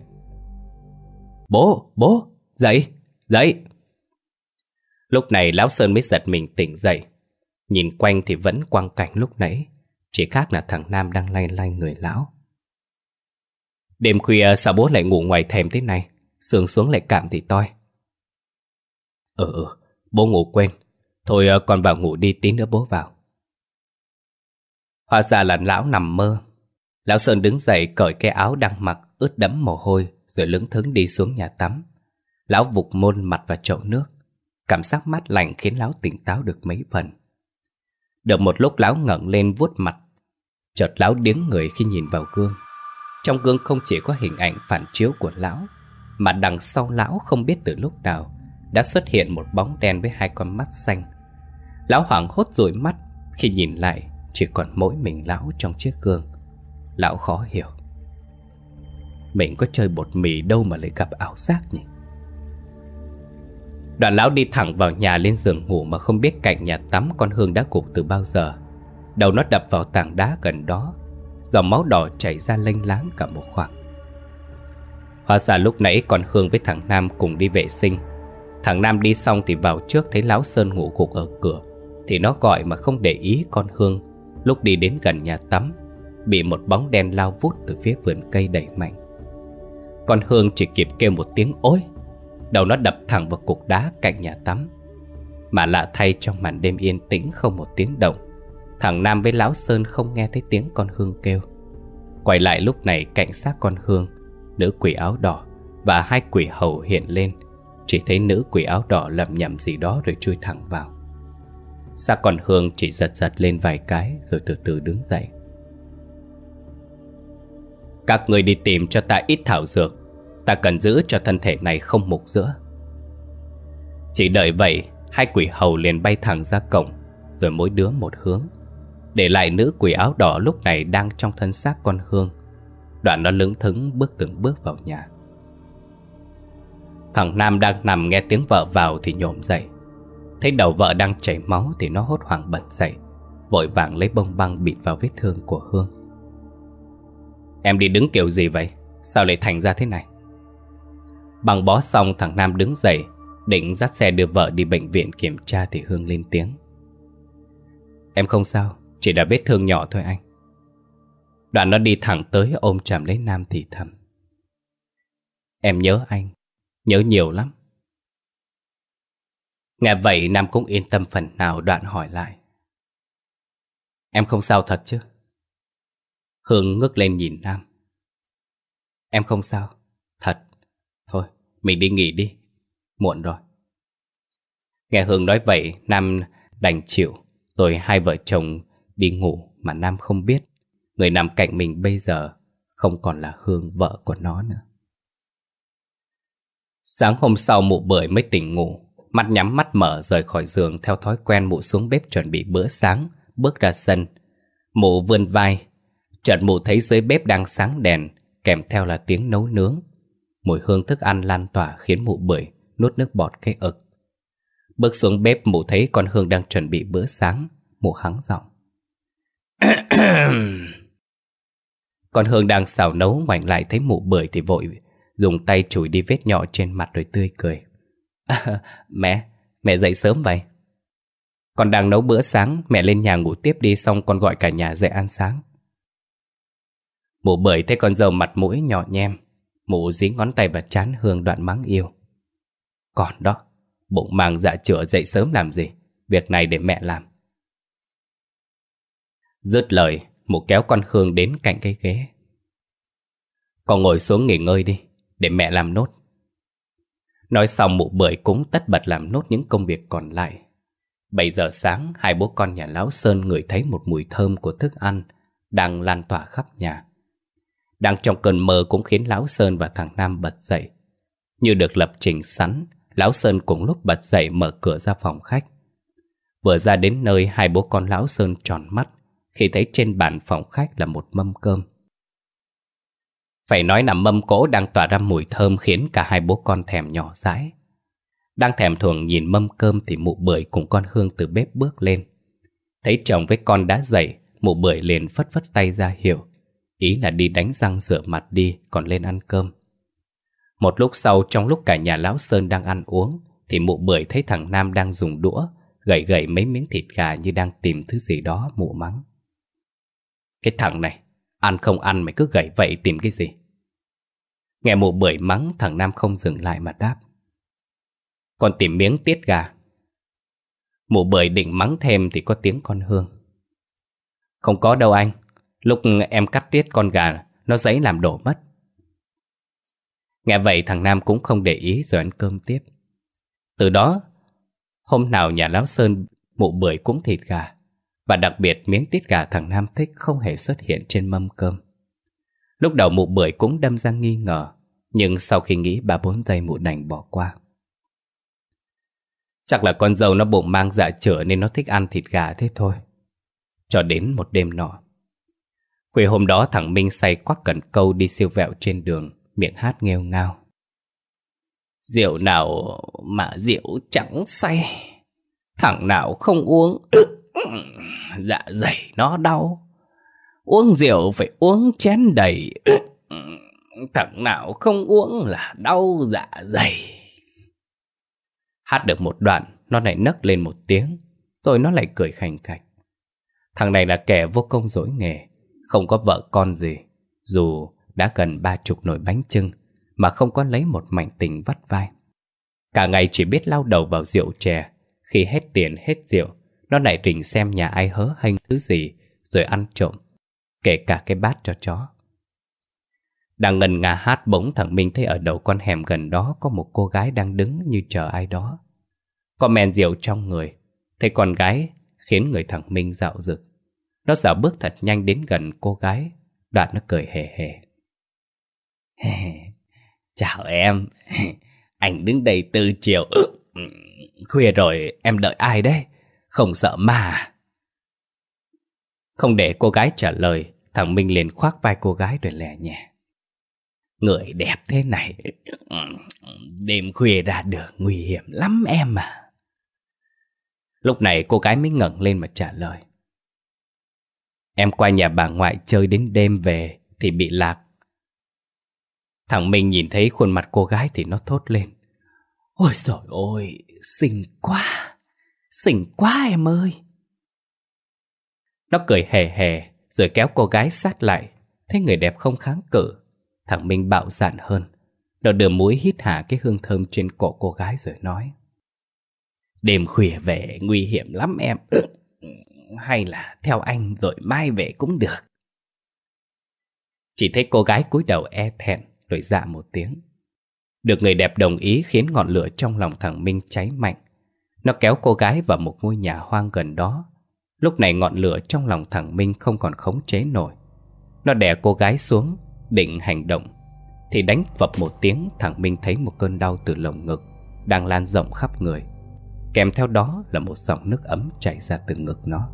Bố, bố, dậy, dậy Lúc này Lão Sơn mới giật mình tỉnh dậy. Nhìn quanh thì vẫn quang cảnh lúc nãy. Chỉ khác là thằng Nam đang lay lay người lão. Đêm khuya sao bố lại ngủ ngoài thèm thế này? Sương xuống lại cảm thì toi. Ừ, bố ngủ quên. Thôi ờ, con vào ngủ đi tí nữa bố vào. Hóa ra là lão nằm mơ. Lão Sơn đứng dậy cởi cái áo đang mặc ướt đẫm mồ hôi rồi lững thững đi xuống nhà tắm. Lão vụt môn mặt vào chậu nước. Cảm giác mát lạnh khiến lão tỉnh táo được mấy phần Được một lúc lão ngẩng lên vuốt mặt Chợt lão điếng người khi nhìn vào gương Trong gương không chỉ có hình ảnh phản chiếu của lão Mà đằng sau lão không biết từ lúc nào Đã xuất hiện một bóng đen với hai con mắt xanh Lão hoảng hốt rồi mắt Khi nhìn lại chỉ còn mỗi mình lão trong chiếc gương Lão khó hiểu Mình có chơi bột mì đâu mà lại gặp ảo giác nhỉ Đoàn lão đi thẳng vào nhà lên giường ngủ mà không biết cạnh nhà tắm con Hương đã cục từ bao giờ. Đầu nó đập vào tảng đá gần đó, dòng máu đỏ chảy ra lênh láng cả một khoảng. Hóa ra lúc nãy con Hương với thằng Nam cùng đi vệ sinh. Thằng Nam đi xong thì vào trước thấy Lão Sơn ngủ gục ở cửa. Thì nó gọi mà không để ý con Hương. Lúc đi đến gần nhà tắm, bị một bóng đen lao vút từ phía vườn cây đẩy mạnh. Con Hương chỉ kịp kêu một tiếng ối Đầu nó đập thẳng vào cục đá cạnh nhà tắm Mà lạ thay trong màn đêm yên tĩnh không một tiếng động Thằng Nam với Lão Sơn không nghe thấy tiếng con Hương kêu Quay lại lúc này cạnh xác con Hương Nữ quỷ áo đỏ và hai quỷ hầu hiện lên Chỉ thấy nữ quỷ áo đỏ lầm nhầm gì đó rồi chui thẳng vào Xác con Hương chỉ giật giật lên vài cái rồi từ từ đứng dậy Các người đi tìm cho ta ít thảo dược Ta cần giữ cho thân thể này không mục giữa Chỉ đợi vậy Hai quỷ hầu liền bay thẳng ra cổng Rồi mỗi đứa một hướng Để lại nữ quỷ áo đỏ lúc này Đang trong thân xác con Hương Đoạn nó lững thững bước từng bước vào nhà Thằng Nam đang nằm nghe tiếng vợ vào Thì nhổm dậy Thấy đầu vợ đang chảy máu Thì nó hốt hoảng bật dậy Vội vàng lấy bông băng bịt vào vết thương của Hương Em đi đứng kiểu gì vậy Sao lại thành ra thế này Bằng bó xong thằng Nam đứng dậy Định dắt xe đưa vợ đi bệnh viện kiểm tra thì Hương lên tiếng Em không sao, chỉ là vết thương nhỏ thôi anh Đoạn nó đi thẳng tới ôm chầm lấy Nam thì thầm Em nhớ anh, nhớ nhiều lắm Nghe vậy Nam cũng yên tâm phần nào đoạn hỏi lại Em không sao thật chứ Hương ngước lên nhìn Nam Em không sao mình đi nghỉ đi Muộn rồi Nghe Hương nói vậy Nam đành chịu Rồi hai vợ chồng đi ngủ mà Nam không biết Người nằm cạnh mình bây giờ Không còn là Hương vợ của nó nữa Sáng hôm sau mụ bưởi mới tỉnh ngủ Mắt nhắm mắt mở rời khỏi giường Theo thói quen mụ xuống bếp chuẩn bị bữa sáng Bước ra sân Mụ vươn vai Chợt mụ thấy dưới bếp đang sáng đèn Kèm theo là tiếng nấu nướng Mùi hương thức ăn lan tỏa khiến mụ bưởi nuốt nước bọt cái ực. Bước xuống bếp mụ thấy con Hương đang chuẩn bị bữa sáng, mụ hắng giọng. con Hương đang xào nấu ngoảnh lại thấy mụ bưởi thì vội dùng tay chùi đi vết nhỏ trên mặt rồi tươi cười. mẹ, mẹ dậy sớm vậy? Con đang nấu bữa sáng, mẹ lên nhà ngủ tiếp đi xong con gọi cả nhà dậy ăn sáng. Mụ bưởi thấy con dâu mặt mũi nhỏ nhem, Mụ dí ngón tay vào chán Hương đoạn mắng yêu Còn đó Bụng màng dạ chữa dậy sớm làm gì Việc này để mẹ làm Dứt lời Mụ kéo con Hương đến cạnh cái ghế Con ngồi xuống nghỉ ngơi đi Để mẹ làm nốt Nói xong mụ bưởi cũng tất bật làm nốt những công việc còn lại bảy giờ sáng, hai bố con nhà Lão Sơn người thấy một mùi thơm của thức ăn đang lan tỏa khắp nhà. Đang trong cơn mơ cũng khiến Lão Sơn và thằng Nam bật dậy Như được lập trình sẵn Lão Sơn cũng lúc bật dậy mở cửa ra phòng khách Vừa ra đến nơi hai bố con Lão Sơn tròn mắt Khi thấy trên bàn phòng khách là một mâm cơm Phải nói là mâm cỗ đang tỏa ra mùi thơm Khiến cả hai bố con thèm nhỏ dãi Đang thèm thuồng nhìn mâm cơm Thì mụ bưởi cùng con Hương từ bếp bước lên Thấy chồng với con đã dậy Mụ bưởi liền phất phất tay ra hiểu Ý là đi đánh răng rửa mặt đi Còn lên ăn cơm Một lúc sau trong lúc cả nhà Lão Sơn đang ăn uống Thì mụ bưởi thấy thằng Nam đang dùng đũa Gẩy gẩy mấy miếng thịt gà Như đang tìm thứ gì đó mụ mắng Cái thằng này Ăn không ăn mày cứ gẩy vậy tìm cái gì Nghe mụ bưởi mắng Thằng Nam không dừng lại mà đáp Còn tìm miếng tiết gà Mụ bưởi định mắng thêm Thì có tiếng con hương Không có đâu anh Lúc em cắt tiết con gà Nó giấy làm đổ mất Nghe vậy thằng Nam cũng không để ý Rồi ăn cơm tiếp Từ đó Hôm nào nhà Lão Sơn mụ bưởi cũng thịt gà Và đặc biệt miếng tiết gà thằng Nam thích Không hề xuất hiện trên mâm cơm Lúc đầu mụ bưởi cũng đâm ra nghi ngờ Nhưng sau khi nghĩ ba bốn tay mụ đành bỏ qua Chắc là con dâu nó bụng mang dạ chữa Nên nó thích ăn thịt gà thế thôi Cho đến một đêm nọ Khuya hôm đó thằng Minh say quắc cần câu đi siêu vẹo trên đường, miệng hát nghêu ngao. Rượu nào mà rượu trắng say, thằng nào không uống, dạ dày nó đau. Uống rượu phải uống chén đầy, thằng nào không uống là đau dạ dày. Hát được một đoạn, nó lại nấc lên một tiếng, rồi nó lại cười khành khạch. Thằng này là kẻ vô công dối nghề, không có vợ con gì Dù đã gần ba chục nồi bánh trưng Mà không có lấy một mảnh tình vắt vai Cả ngày chỉ biết lao đầu vào rượu chè Khi hết tiền hết rượu Nó lại rình xem nhà ai hớ hay thứ gì Rồi ăn trộm Kể cả cái bát cho chó Đang ngần ngà hát bỗng thằng Minh thấy ở đầu con hẻm gần đó Có một cô gái đang đứng như chờ ai đó Có men rượu trong người Thấy con gái khiến người thằng Minh dạo dực nó dạo bước thật nhanh đến gần cô gái Đoạn nó cười hề hề Chào em Anh đứng đây từ chiều Khuya rồi em đợi ai đấy Không sợ mà Không để cô gái trả lời Thằng Minh liền khoác vai cô gái rồi lè nhẹ Người đẹp thế này Đêm khuya ra đường nguy hiểm lắm em à Lúc này cô gái mới ngẩng lên mà trả lời Em qua nhà bà ngoại chơi đến đêm về Thì bị lạc Thằng Minh nhìn thấy khuôn mặt cô gái Thì nó thốt lên Ôi trời ơi, xinh quá Xinh quá em ơi Nó cười hề hề Rồi kéo cô gái sát lại Thấy người đẹp không kháng cự Thằng Minh bạo dạn hơn Nó đưa mũi hít hạ cái hương thơm trên cổ cô gái rồi nói Đêm khuya về nguy hiểm lắm em hay là theo anh rồi mai về cũng được. Chỉ thấy cô gái cúi đầu e thẹn rồi dạ một tiếng. Được người đẹp đồng ý khiến ngọn lửa trong lòng thằng Minh cháy mạnh. Nó kéo cô gái vào một ngôi nhà hoang gần đó. Lúc này ngọn lửa trong lòng thằng Minh không còn khống chế nổi. Nó đè cô gái xuống, định hành động. Thì đánh vập một tiếng thằng Minh thấy một cơn đau từ lồng ngực đang lan rộng khắp người. Kèm theo đó là một dòng nước ấm chảy ra từ ngực nó.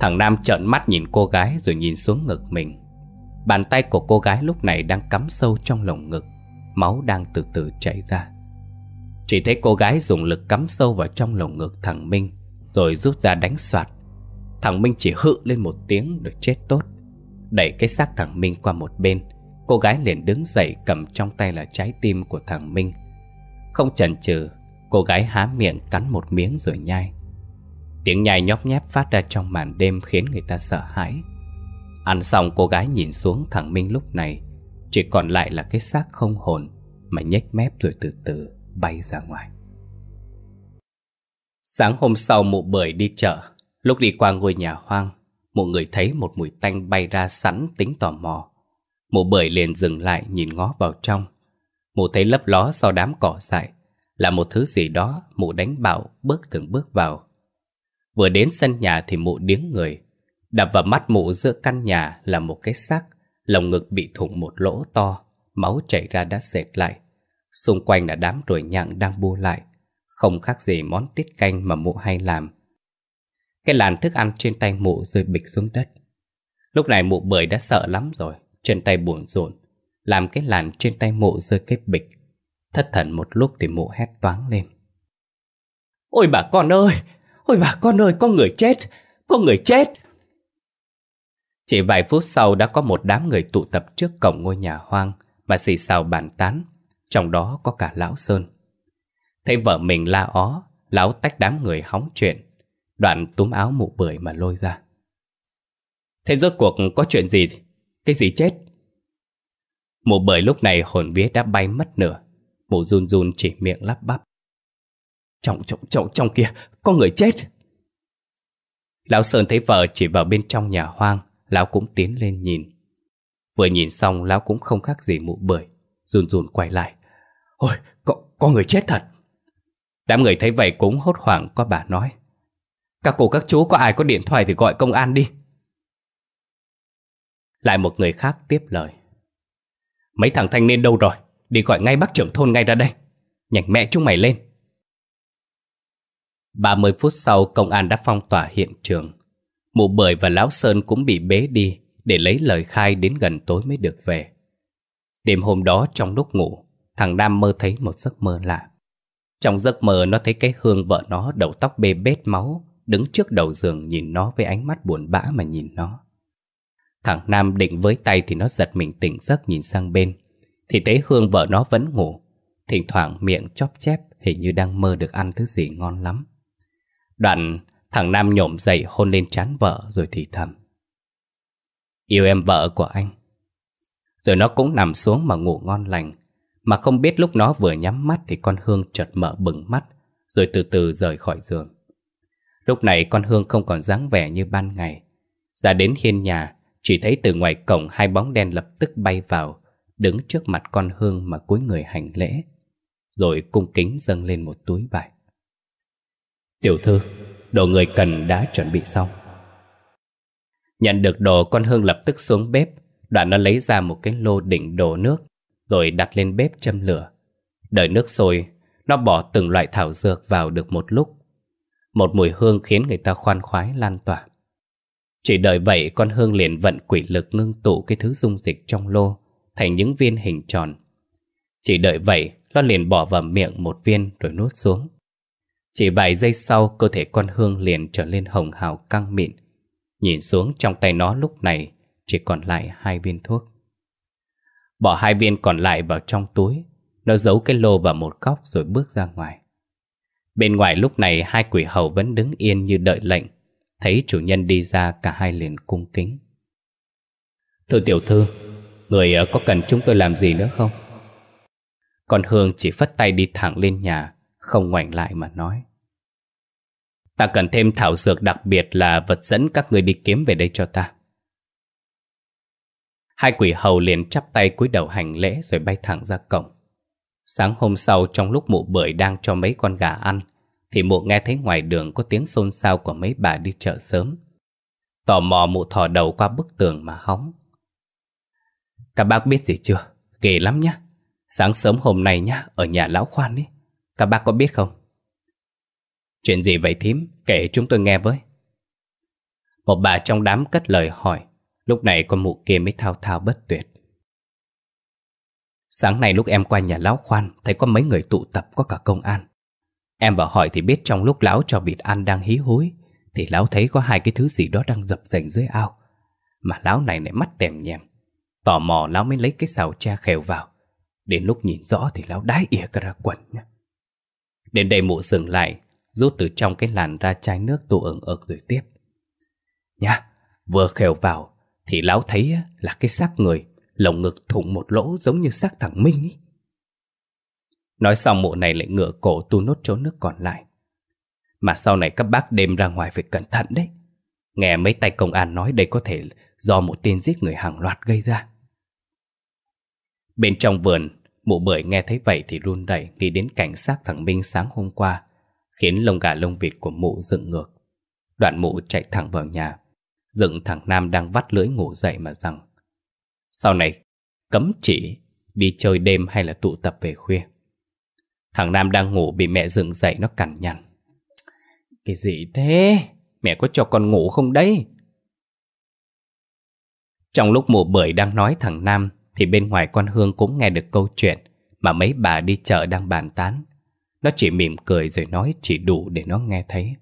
Thằng Nam trợn mắt nhìn cô gái rồi nhìn xuống ngực mình Bàn tay của cô gái lúc này đang cắm sâu trong lồng ngực Máu đang từ từ chảy ra Chỉ thấy cô gái dùng lực cắm sâu vào trong lồng ngực thằng Minh Rồi rút ra đánh soạt Thằng Minh chỉ hự lên một tiếng rồi chết tốt Đẩy cái xác thằng Minh qua một bên Cô gái liền đứng dậy cầm trong tay là trái tim của thằng Minh Không chần chừ Cô gái há miệng cắn một miếng rồi nhai Tiếng nhai nhóp nhép phát ra trong màn đêm khiến người ta sợ hãi Ăn xong cô gái nhìn xuống thằng Minh lúc này Chỉ còn lại là cái xác không hồn Mà nhếch mép rồi từ từ bay ra ngoài Sáng hôm sau mụ bưởi đi chợ Lúc đi qua ngôi nhà hoang Mụ người thấy một mùi tanh bay ra sẵn tính tò mò Mụ bưởi liền dừng lại nhìn ngó vào trong Mụ thấy lấp ló sau đám cỏ dại Là một thứ gì đó mụ đánh bạo bước từng bước vào Vừa đến sân nhà thì mụ điếng người. Đập vào mắt mụ giữa căn nhà là một cái xác, lồng ngực bị thủng một lỗ to, máu chảy ra đã sệt lại. Xung quanh là đám ruồi nhặng đang bu lại, không khác gì món tiết canh mà mụ hay làm. Cái làn thức ăn trên tay mụ rơi bịch xuống đất. Lúc này mụ bưởi đã sợ lắm rồi, trên tay buồn rộn, làm cái làn trên tay mụ rơi cái bịch. Thất thần một lúc thì mụ hét toáng lên. Ôi bà con ơi, Ôi bà con ơi, có người chết, có người chết. Chỉ vài phút sau đã có một đám người tụ tập trước cổng ngôi nhà hoang mà xì xào bàn tán, trong đó có cả lão Sơn. Thấy vợ mình la ó, lão tách đám người hóng chuyện, đoạn túm áo mụ bưởi mà lôi ra. Thế rốt cuộc có chuyện gì? Cái gì chết? Mụ bưởi lúc này hồn vía đã bay mất nửa, mụ run run chỉ miệng lắp bắp. Trong, trong, trong, trong kia, có người chết. Lão Sơn thấy vợ chỉ vào bên trong nhà hoang, lão cũng tiến lên nhìn. Vừa nhìn xong, lão cũng không khác gì mụ bưởi, run run quay lại. Ôi, có, có người chết thật. Đám người thấy vậy cũng hốt hoảng có bà nói. Các cô các chú có ai có điện thoại thì gọi công an đi. Lại một người khác tiếp lời. Mấy thằng thanh niên đâu rồi? Đi gọi ngay bác trưởng thôn ngay ra đây. Nhảnh mẹ chúng mày lên. 30 phút sau công an đã phong tỏa hiện trường. Mụ Bưởi và Lão Sơn cũng bị bế đi để lấy lời khai đến gần tối mới được về. Đêm hôm đó trong lúc ngủ, thằng Nam mơ thấy một giấc mơ lạ. Trong giấc mơ nó thấy cái hương vợ nó đầu tóc bê bết máu, đứng trước đầu giường nhìn nó với ánh mắt buồn bã mà nhìn nó. Thằng Nam định với tay thì nó giật mình tỉnh giấc nhìn sang bên. Thì thấy hương vợ nó vẫn ngủ, thỉnh thoảng miệng chóp chép hình như đang mơ được ăn thứ gì ngon lắm. Đoạn thằng Nam nhổm dậy hôn lên trán vợ rồi thì thầm. Yêu em vợ của anh. Rồi nó cũng nằm xuống mà ngủ ngon lành. Mà không biết lúc nó vừa nhắm mắt thì con Hương chợt mở bừng mắt rồi từ từ rời khỏi giường. Lúc này con Hương không còn dáng vẻ như ban ngày. Ra đến hiên nhà, chỉ thấy từ ngoài cổng hai bóng đen lập tức bay vào, đứng trước mặt con Hương mà cúi người hành lễ, rồi cung kính dâng lên một túi vải. Tiểu thư, đồ người cần đã chuẩn bị xong. Nhận được đồ con Hương lập tức xuống bếp, đoạn nó lấy ra một cái lô đỉnh đổ nước, rồi đặt lên bếp châm lửa. Đợi nước sôi, nó bỏ từng loại thảo dược vào được một lúc. Một mùi hương khiến người ta khoan khoái lan tỏa. Chỉ đợi vậy con Hương liền vận quỷ lực ngưng tụ cái thứ dung dịch trong lô thành những viên hình tròn. Chỉ đợi vậy, nó liền bỏ vào miệng một viên rồi nuốt xuống. Chỉ vài giây sau cơ thể con hương liền trở lên hồng hào căng mịn Nhìn xuống trong tay nó lúc này Chỉ còn lại hai viên thuốc Bỏ hai viên còn lại vào trong túi Nó giấu cái lô vào một góc rồi bước ra ngoài Bên ngoài lúc này hai quỷ hầu vẫn đứng yên như đợi lệnh Thấy chủ nhân đi ra cả hai liền cung kính Thưa tiểu thư Người ờ, có cần chúng tôi làm gì nữa không? con Hương chỉ phất tay đi thẳng lên nhà Không ngoảnh lại mà nói Ta cần thêm thảo dược đặc biệt là vật dẫn các người đi kiếm về đây cho ta. Hai quỷ hầu liền chắp tay cúi đầu hành lễ rồi bay thẳng ra cổng. Sáng hôm sau trong lúc mụ bưởi đang cho mấy con gà ăn, thì mụ nghe thấy ngoài đường có tiếng xôn xao của mấy bà đi chợ sớm. Tò mò mụ thò đầu qua bức tường mà hóng. Các bác biết gì chưa? Kỳ lắm nhá. Sáng sớm hôm nay nhá, ở nhà lão khoan ấy. Các bác có biết không? Chuyện gì vậy thím, kể chúng tôi nghe với. Một bà trong đám cất lời hỏi, lúc này con mụ kia mới thao thao bất tuyệt. Sáng nay lúc em qua nhà lão khoan, thấy có mấy người tụ tập có cả công an. Em vào hỏi thì biết trong lúc lão cho vịt ăn đang hí hối, thì lão thấy có hai cái thứ gì đó đang dập dành dưới ao. Mà lão này lại mắt tèm nhèm, tò mò lão mới lấy cái xào tre khều vào. Đến lúc nhìn rõ thì lão đái ỉa cả ra quần nhá. Đến đây mụ dừng lại rút từ trong cái làn ra chai nước tu ẩn ực rồi tiếp. Nhá, vừa khều vào thì lão thấy là cái xác người, lồng ngực thủng một lỗ giống như xác thằng Minh ấy. Nói xong mụ này lại ngửa cổ tu nốt chỗ nước còn lại. Mà sau này các bác đêm ra ngoài phải cẩn thận đấy. Nghe mấy tay công an nói đây có thể do một tên giết người hàng loạt gây ra. Bên trong vườn, mụ bưởi nghe thấy vậy thì run rẩy nghĩ đến cảnh sát thằng Minh sáng hôm qua khiến lông gà lông vịt của mụ dựng ngược. Đoạn mụ chạy thẳng vào nhà, dựng thằng Nam đang vắt lưỡi ngủ dậy mà rằng Sau này, cấm chỉ đi chơi đêm hay là tụ tập về khuya. Thằng Nam đang ngủ bị mẹ dựng dậy nó cằn nhằn. Cái gì thế? Mẹ có cho con ngủ không đấy? Trong lúc mụ bưởi đang nói thằng Nam thì bên ngoài con Hương cũng nghe được câu chuyện mà mấy bà đi chợ đang bàn tán. Nó chỉ mỉm cười rồi nói chỉ đủ để nó nghe thấy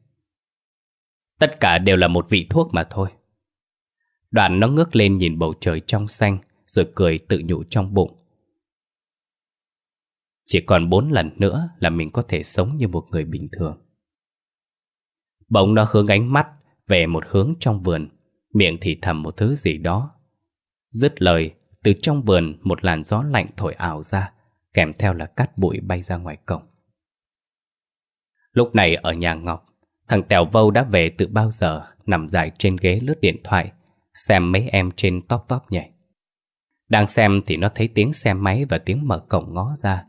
Tất cả đều là một vị thuốc mà thôi Đoàn nó ngước lên nhìn bầu trời trong xanh Rồi cười tự nhủ trong bụng Chỉ còn bốn lần nữa là mình có thể sống như một người bình thường Bỗng nó hướng ánh mắt về một hướng trong vườn Miệng thì thầm một thứ gì đó Dứt lời, từ trong vườn một làn gió lạnh thổi ảo ra Kèm theo là cát bụi bay ra ngoài cổng Lúc này ở nhà Ngọc, thằng Tèo Vâu đã về từ bao giờ, nằm dài trên ghế lướt điện thoại, xem mấy em trên top top nhảy. Đang xem thì nó thấy tiếng xe máy và tiếng mở cổng ngó ra,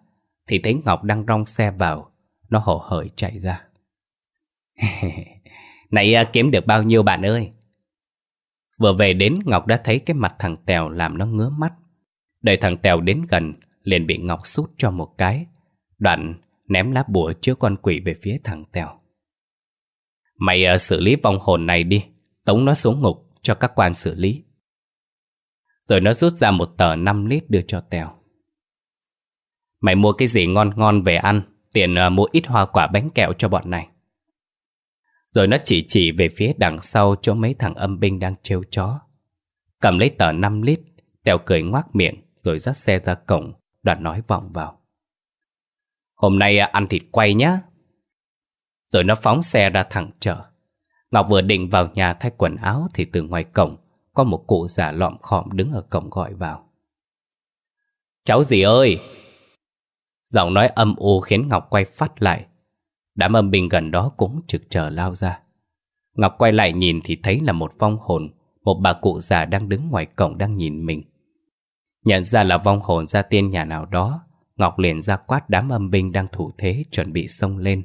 thì thấy Ngọc đang rong xe vào, nó hổ hởi chạy ra. Này à, kiếm được bao nhiêu bạn ơi? Vừa về đến Ngọc đã thấy cái mặt thằng Tèo làm nó ngứa mắt. Đợi thằng Tèo đến gần, liền bị Ngọc sút cho một cái. Đoạn ném lá bùa chứa con quỷ về phía thằng Tèo. Mày ờ, xử lý vong hồn này đi, tống nó xuống ngục cho các quan xử lý. Rồi nó rút ra một tờ 5 lít đưa cho Tèo. Mày mua cái gì ngon ngon về ăn, tiền ờ, mua ít hoa quả bánh kẹo cho bọn này. Rồi nó chỉ chỉ về phía đằng sau chỗ mấy thằng âm binh đang trêu chó. Cầm lấy tờ 5 lít, Tèo cười ngoác miệng rồi dắt xe ra cổng, đoạn nói vọng vào. Hôm nay à, ăn thịt quay nhá. Rồi nó phóng xe ra thẳng chợ. Ngọc vừa định vào nhà thay quần áo thì từ ngoài cổng có một cụ già lọm khọm đứng ở cổng gọi vào. Cháu gì ơi! Giọng nói âm u khiến Ngọc quay phát lại. Đám âm binh gần đó cũng trực chờ lao ra. Ngọc quay lại nhìn thì thấy là một vong hồn, một bà cụ già đang đứng ngoài cổng đang nhìn mình. Nhận ra là vong hồn gia tiên nhà nào đó Ngọc liền ra quát đám âm binh đang thủ thế chuẩn bị xông lên.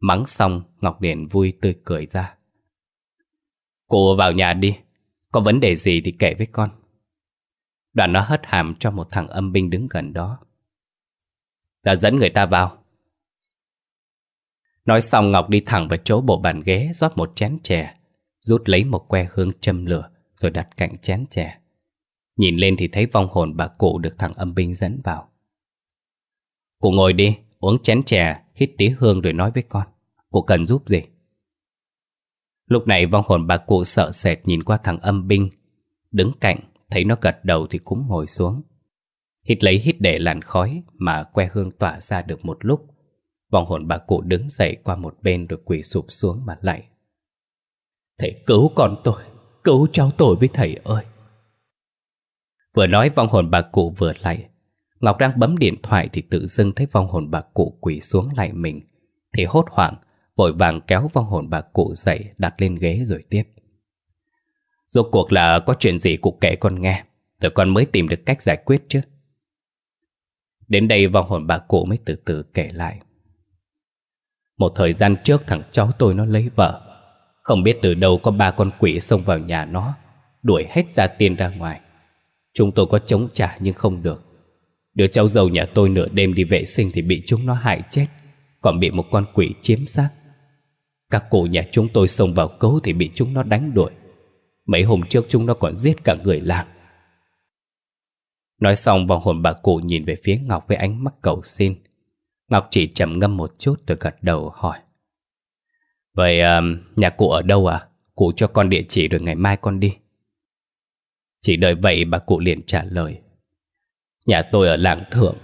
Mắng xong, Ngọc liền vui tươi cười ra. Cô vào nhà đi, có vấn đề gì thì kể với con. Đoàn nó hất hàm cho một thằng âm binh đứng gần đó. Ta dẫn người ta vào. Nói xong Ngọc đi thẳng vào chỗ bộ bàn ghế rót một chén chè, rút lấy một que hương châm lửa rồi đặt cạnh chén chè. Nhìn lên thì thấy vong hồn bà cụ được thằng âm binh dẫn vào cô ngồi đi, uống chén trà, hít tí hương rồi nói với con. cô cần giúp gì? Lúc này vong hồn bà cụ sợ sệt nhìn qua thằng âm binh. Đứng cạnh, thấy nó gật đầu thì cũng ngồi xuống. Hít lấy hít để làn khói mà que hương tỏa ra được một lúc. vong hồn bà cụ đứng dậy qua một bên rồi quỳ sụp xuống mà lạy. Thầy cứu con tôi, cứu cháu tôi với thầy ơi. Vừa nói vong hồn bà cụ vừa lạy, Ngọc đang bấm điện thoại thì tự dưng thấy vong hồn bà cụ quỳ xuống lại mình. Thì hốt hoảng, vội vàng kéo vong hồn bà cụ dậy đặt lên ghế rồi tiếp. Rốt cuộc là có chuyện gì cụ kể con nghe, rồi con mới tìm được cách giải quyết chứ. Đến đây vong hồn bà cụ mới từ từ kể lại. Một thời gian trước thằng cháu tôi nó lấy vợ. Không biết từ đâu có ba con quỷ xông vào nhà nó, đuổi hết ra tiên ra ngoài. Chúng tôi có chống trả nhưng không được. Đứa cháu dâu nhà tôi nửa đêm đi vệ sinh Thì bị chúng nó hại chết Còn bị một con quỷ chiếm xác Các cụ nhà chúng tôi xông vào cứu Thì bị chúng nó đánh đuổi Mấy hôm trước chúng nó còn giết cả người làng Nói xong vòng hồn bà cụ nhìn về phía Ngọc Với ánh mắt cầu xin Ngọc chỉ trầm ngâm một chút rồi gật đầu hỏi Vậy à, nhà cụ ở đâu à? Cụ cho con địa chỉ rồi ngày mai con đi Chỉ đợi vậy bà cụ liền trả lời Nhà tôi ở làng Thượng,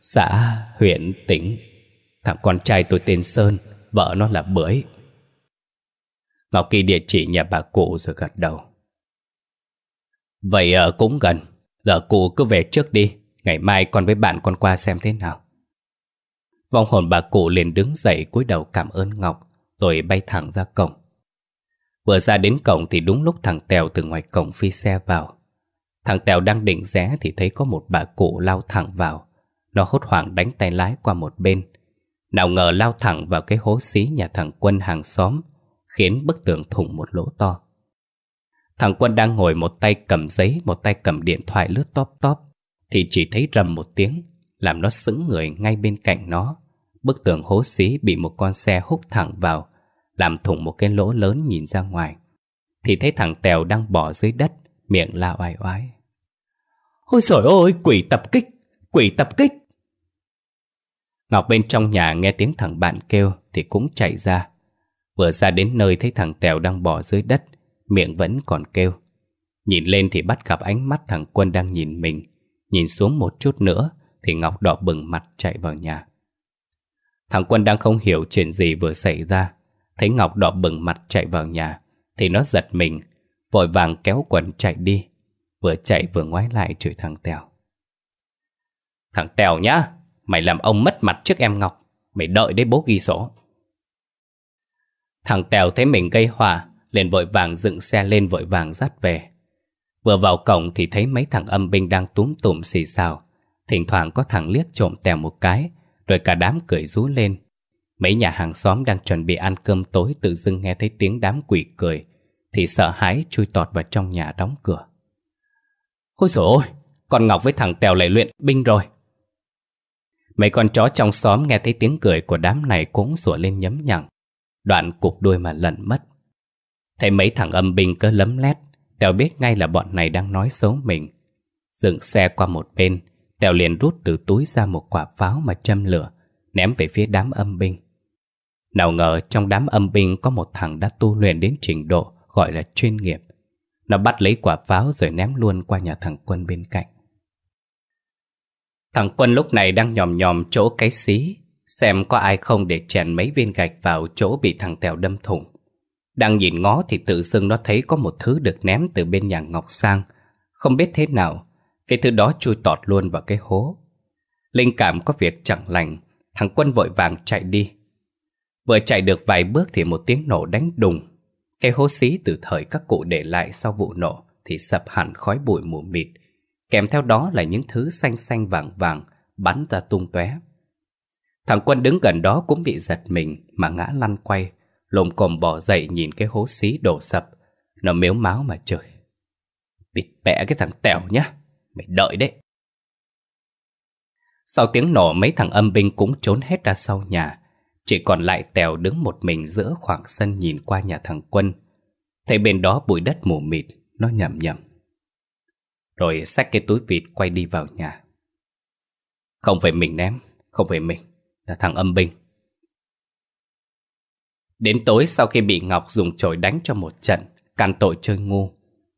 xã huyện tỉnh. Thằng con trai tôi tên Sơn, vợ nó là Bưởi. Ngọc ghi địa chỉ nhà bà cụ rồi gật đầu. Vậy uh, cũng gần, giờ cụ cứ về trước đi, ngày mai con với bạn con qua xem thế nào. Vong hồn bà cụ liền đứng dậy cúi đầu cảm ơn Ngọc, rồi bay thẳng ra cổng. Vừa ra đến cổng thì đúng lúc thằng Tèo từ ngoài cổng phi xe vào. Thằng Tèo đang định rẽ thì thấy có một bà cụ lao thẳng vào. Nó hốt hoảng đánh tay lái qua một bên. Nào ngờ lao thẳng vào cái hố xí nhà thằng Quân hàng xóm, khiến bức tường thủng một lỗ to. Thằng Quân đang ngồi một tay cầm giấy, một tay cầm điện thoại lướt top top, thì chỉ thấy rầm một tiếng, làm nó sững người ngay bên cạnh nó. Bức tường hố xí bị một con xe hút thẳng vào, làm thủng một cái lỗ lớn nhìn ra ngoài. Thì thấy thằng Tèo đang bỏ dưới đất, miệng la oai oái. Ôi trời ơi, quỷ tập kích, quỷ tập kích. Ngọc bên trong nhà nghe tiếng thằng bạn kêu thì cũng chạy ra. Vừa ra đến nơi thấy thằng Tèo đang bò dưới đất, miệng vẫn còn kêu. Nhìn lên thì bắt gặp ánh mắt thằng Quân đang nhìn mình. Nhìn xuống một chút nữa thì Ngọc đỏ bừng mặt chạy vào nhà. Thằng Quân đang không hiểu chuyện gì vừa xảy ra. Thấy Ngọc đỏ bừng mặt chạy vào nhà thì nó giật mình Vội vàng kéo quần chạy đi Vừa chạy vừa ngoái lại chửi thằng Tèo Thằng Tèo nhá Mày làm ông mất mặt trước em Ngọc Mày đợi đấy bố ghi sổ Thằng Tèo thấy mình gây hòa liền vội vàng dựng xe lên vội vàng dắt về Vừa vào cổng thì thấy mấy thằng âm binh đang túm tụm xì xào Thỉnh thoảng có thằng liếc trộm Tèo một cái Rồi cả đám cười rú lên Mấy nhà hàng xóm đang chuẩn bị ăn cơm tối tự dưng nghe thấy tiếng đám quỷ cười thì sợ hãi chui tọt vào trong nhà đóng cửa Ôi dồi ôi Con Ngọc với thằng Tèo lại luyện binh rồi Mấy con chó trong xóm nghe thấy tiếng cười của đám này cũng sủa lên nhấm nhằng Đoạn cục đuôi mà lẩn mất Thấy mấy thằng âm binh cứ lấm lét Tèo biết ngay là bọn này đang nói xấu mình Dựng xe qua một bên Tèo liền rút từ túi ra một quả pháo mà châm lửa Ném về phía đám âm binh Nào ngờ trong đám âm binh có một thằng đã tu luyện đến trình độ gọi là chuyên nghiệp. Nó bắt lấy quả pháo rồi ném luôn qua nhà thằng Quân bên cạnh. Thằng Quân lúc này đang nhòm nhòm chỗ cái xí, xem có ai không để chèn mấy viên gạch vào chỗ bị thằng Tèo đâm thủng. Đang nhìn ngó thì tự dưng nó thấy có một thứ được ném từ bên nhà Ngọc sang. Không biết thế nào, cái thứ đó chui tọt luôn vào cái hố. Linh cảm có việc chẳng lành, thằng Quân vội vàng chạy đi. Vừa chạy được vài bước thì một tiếng nổ đánh đùng cái hố xí từ thời các cụ để lại sau vụ nổ thì sập hẳn khói bụi mù mịt, kèm theo đó là những thứ xanh xanh vàng vàng bắn ra tung tóe. Thằng Quân đứng gần đó cũng bị giật mình mà ngã lăn quay, lồm cồm bỏ dậy nhìn cái hố xí đổ sập, nó mếu máu mà trời. Bịt bẻ cái thằng Tèo nhá, mày đợi đấy. Sau tiếng nổ mấy thằng âm binh cũng trốn hết ra sau nhà, chỉ còn lại Tèo đứng một mình giữa khoảng sân nhìn qua nhà thằng Quân Thấy bên đó bụi đất mù mịt Nó nhầm nhầm Rồi xách cái túi vịt quay đi vào nhà Không phải mình ném Không phải mình Là thằng âm binh Đến tối sau khi bị Ngọc dùng chổi đánh cho một trận Can tội chơi ngu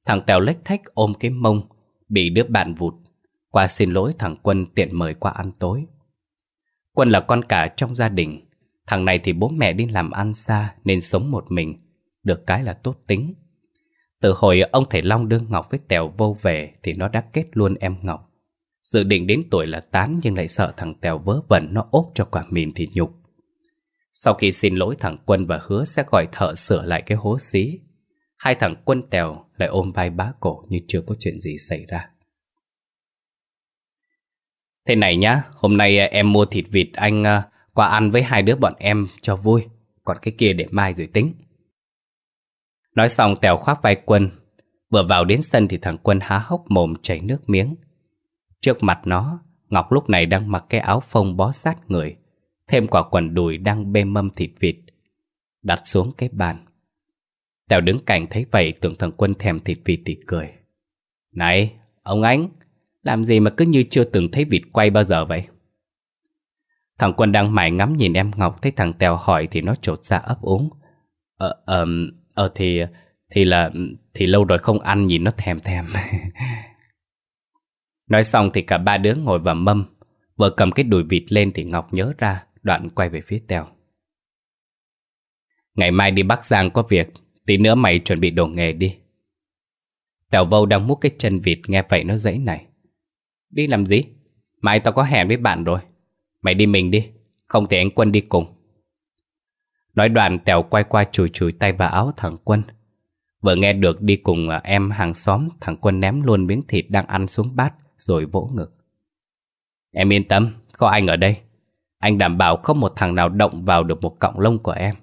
Thằng Tèo lách thách ôm cái mông Bị đứa bạn vụt Qua xin lỗi thằng Quân tiện mời qua ăn tối Quân là con cả trong gia đình Thằng này thì bố mẹ đi làm ăn xa nên sống một mình, được cái là tốt tính. Từ hồi ông thầy Long đưa Ngọc với Tèo vô về thì nó đã kết luôn em Ngọc. Dự định đến tuổi là tán nhưng lại sợ thằng Tèo vớ vẩn nó ốp cho quả mìn thì nhục. Sau khi xin lỗi thằng Quân và hứa sẽ gọi thợ sửa lại cái hố xí, hai thằng Quân Tèo lại ôm vai bá cổ như chưa có chuyện gì xảy ra. Thế này nhá, hôm nay em mua thịt vịt anh à, qua ăn với hai đứa bọn em cho vui Còn cái kia để mai rồi tính Nói xong Tèo khoác vai Quân Vừa vào đến sân thì thằng Quân há hốc mồm chảy nước miếng Trước mặt nó Ngọc lúc này đang mặc cái áo phông bó sát người Thêm quả quần đùi đang bê mâm thịt vịt Đặt xuống cái bàn Tèo đứng cạnh thấy vậy tưởng thằng Quân thèm thịt vịt thì cười Này, ông ánh Làm gì mà cứ như chưa từng thấy vịt quay bao giờ vậy Thằng Quân đang mải ngắm nhìn em Ngọc Thấy thằng Tèo hỏi thì nó trột ra ấp úng Ờ, ờ, ờ thì Thì là Thì lâu rồi không ăn nhìn nó thèm thèm Nói xong thì cả ba đứa ngồi vào mâm Vừa cầm cái đùi vịt lên thì Ngọc nhớ ra Đoạn quay về phía Tèo Ngày mai đi Bắc Giang có việc Tí nữa mày chuẩn bị đồ nghề đi Tèo vâu đang múc cái chân vịt nghe vậy nó dãy này Đi làm gì? Mai tao có hẹn với bạn rồi Mày đi mình đi Không thì anh Quân đi cùng Nói đoạn Tèo quay qua chùi chùi tay và áo thằng Quân Vừa nghe được đi cùng à, em hàng xóm Thằng Quân ném luôn miếng thịt đang ăn xuống bát Rồi vỗ ngực Em yên tâm Có anh ở đây Anh đảm bảo không một thằng nào động vào được một cọng lông của em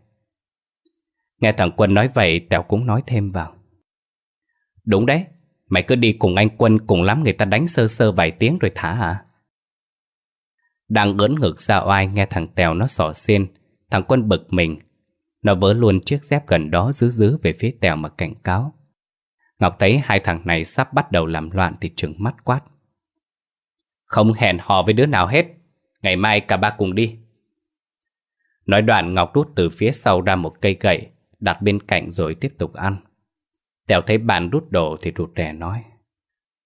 Nghe thằng Quân nói vậy Tèo cũng nói thêm vào Đúng đấy Mày cứ đi cùng anh Quân cùng lắm người ta đánh sơ sơ vài tiếng rồi thả hả. Đang ớn ngực ra oai nghe thằng Tèo nó sỏ xên Thằng Quân bực mình Nó vớ luôn chiếc dép gần đó giữ giữ về phía Tèo mà cảnh cáo Ngọc thấy hai thằng này sắp bắt đầu làm loạn thì trừng mắt quát Không hẹn hò với đứa nào hết Ngày mai cả ba cùng đi Nói đoạn Ngọc rút từ phía sau ra một cây gậy Đặt bên cạnh rồi tiếp tục ăn Tèo thấy bạn rút đồ thì rụt rè nói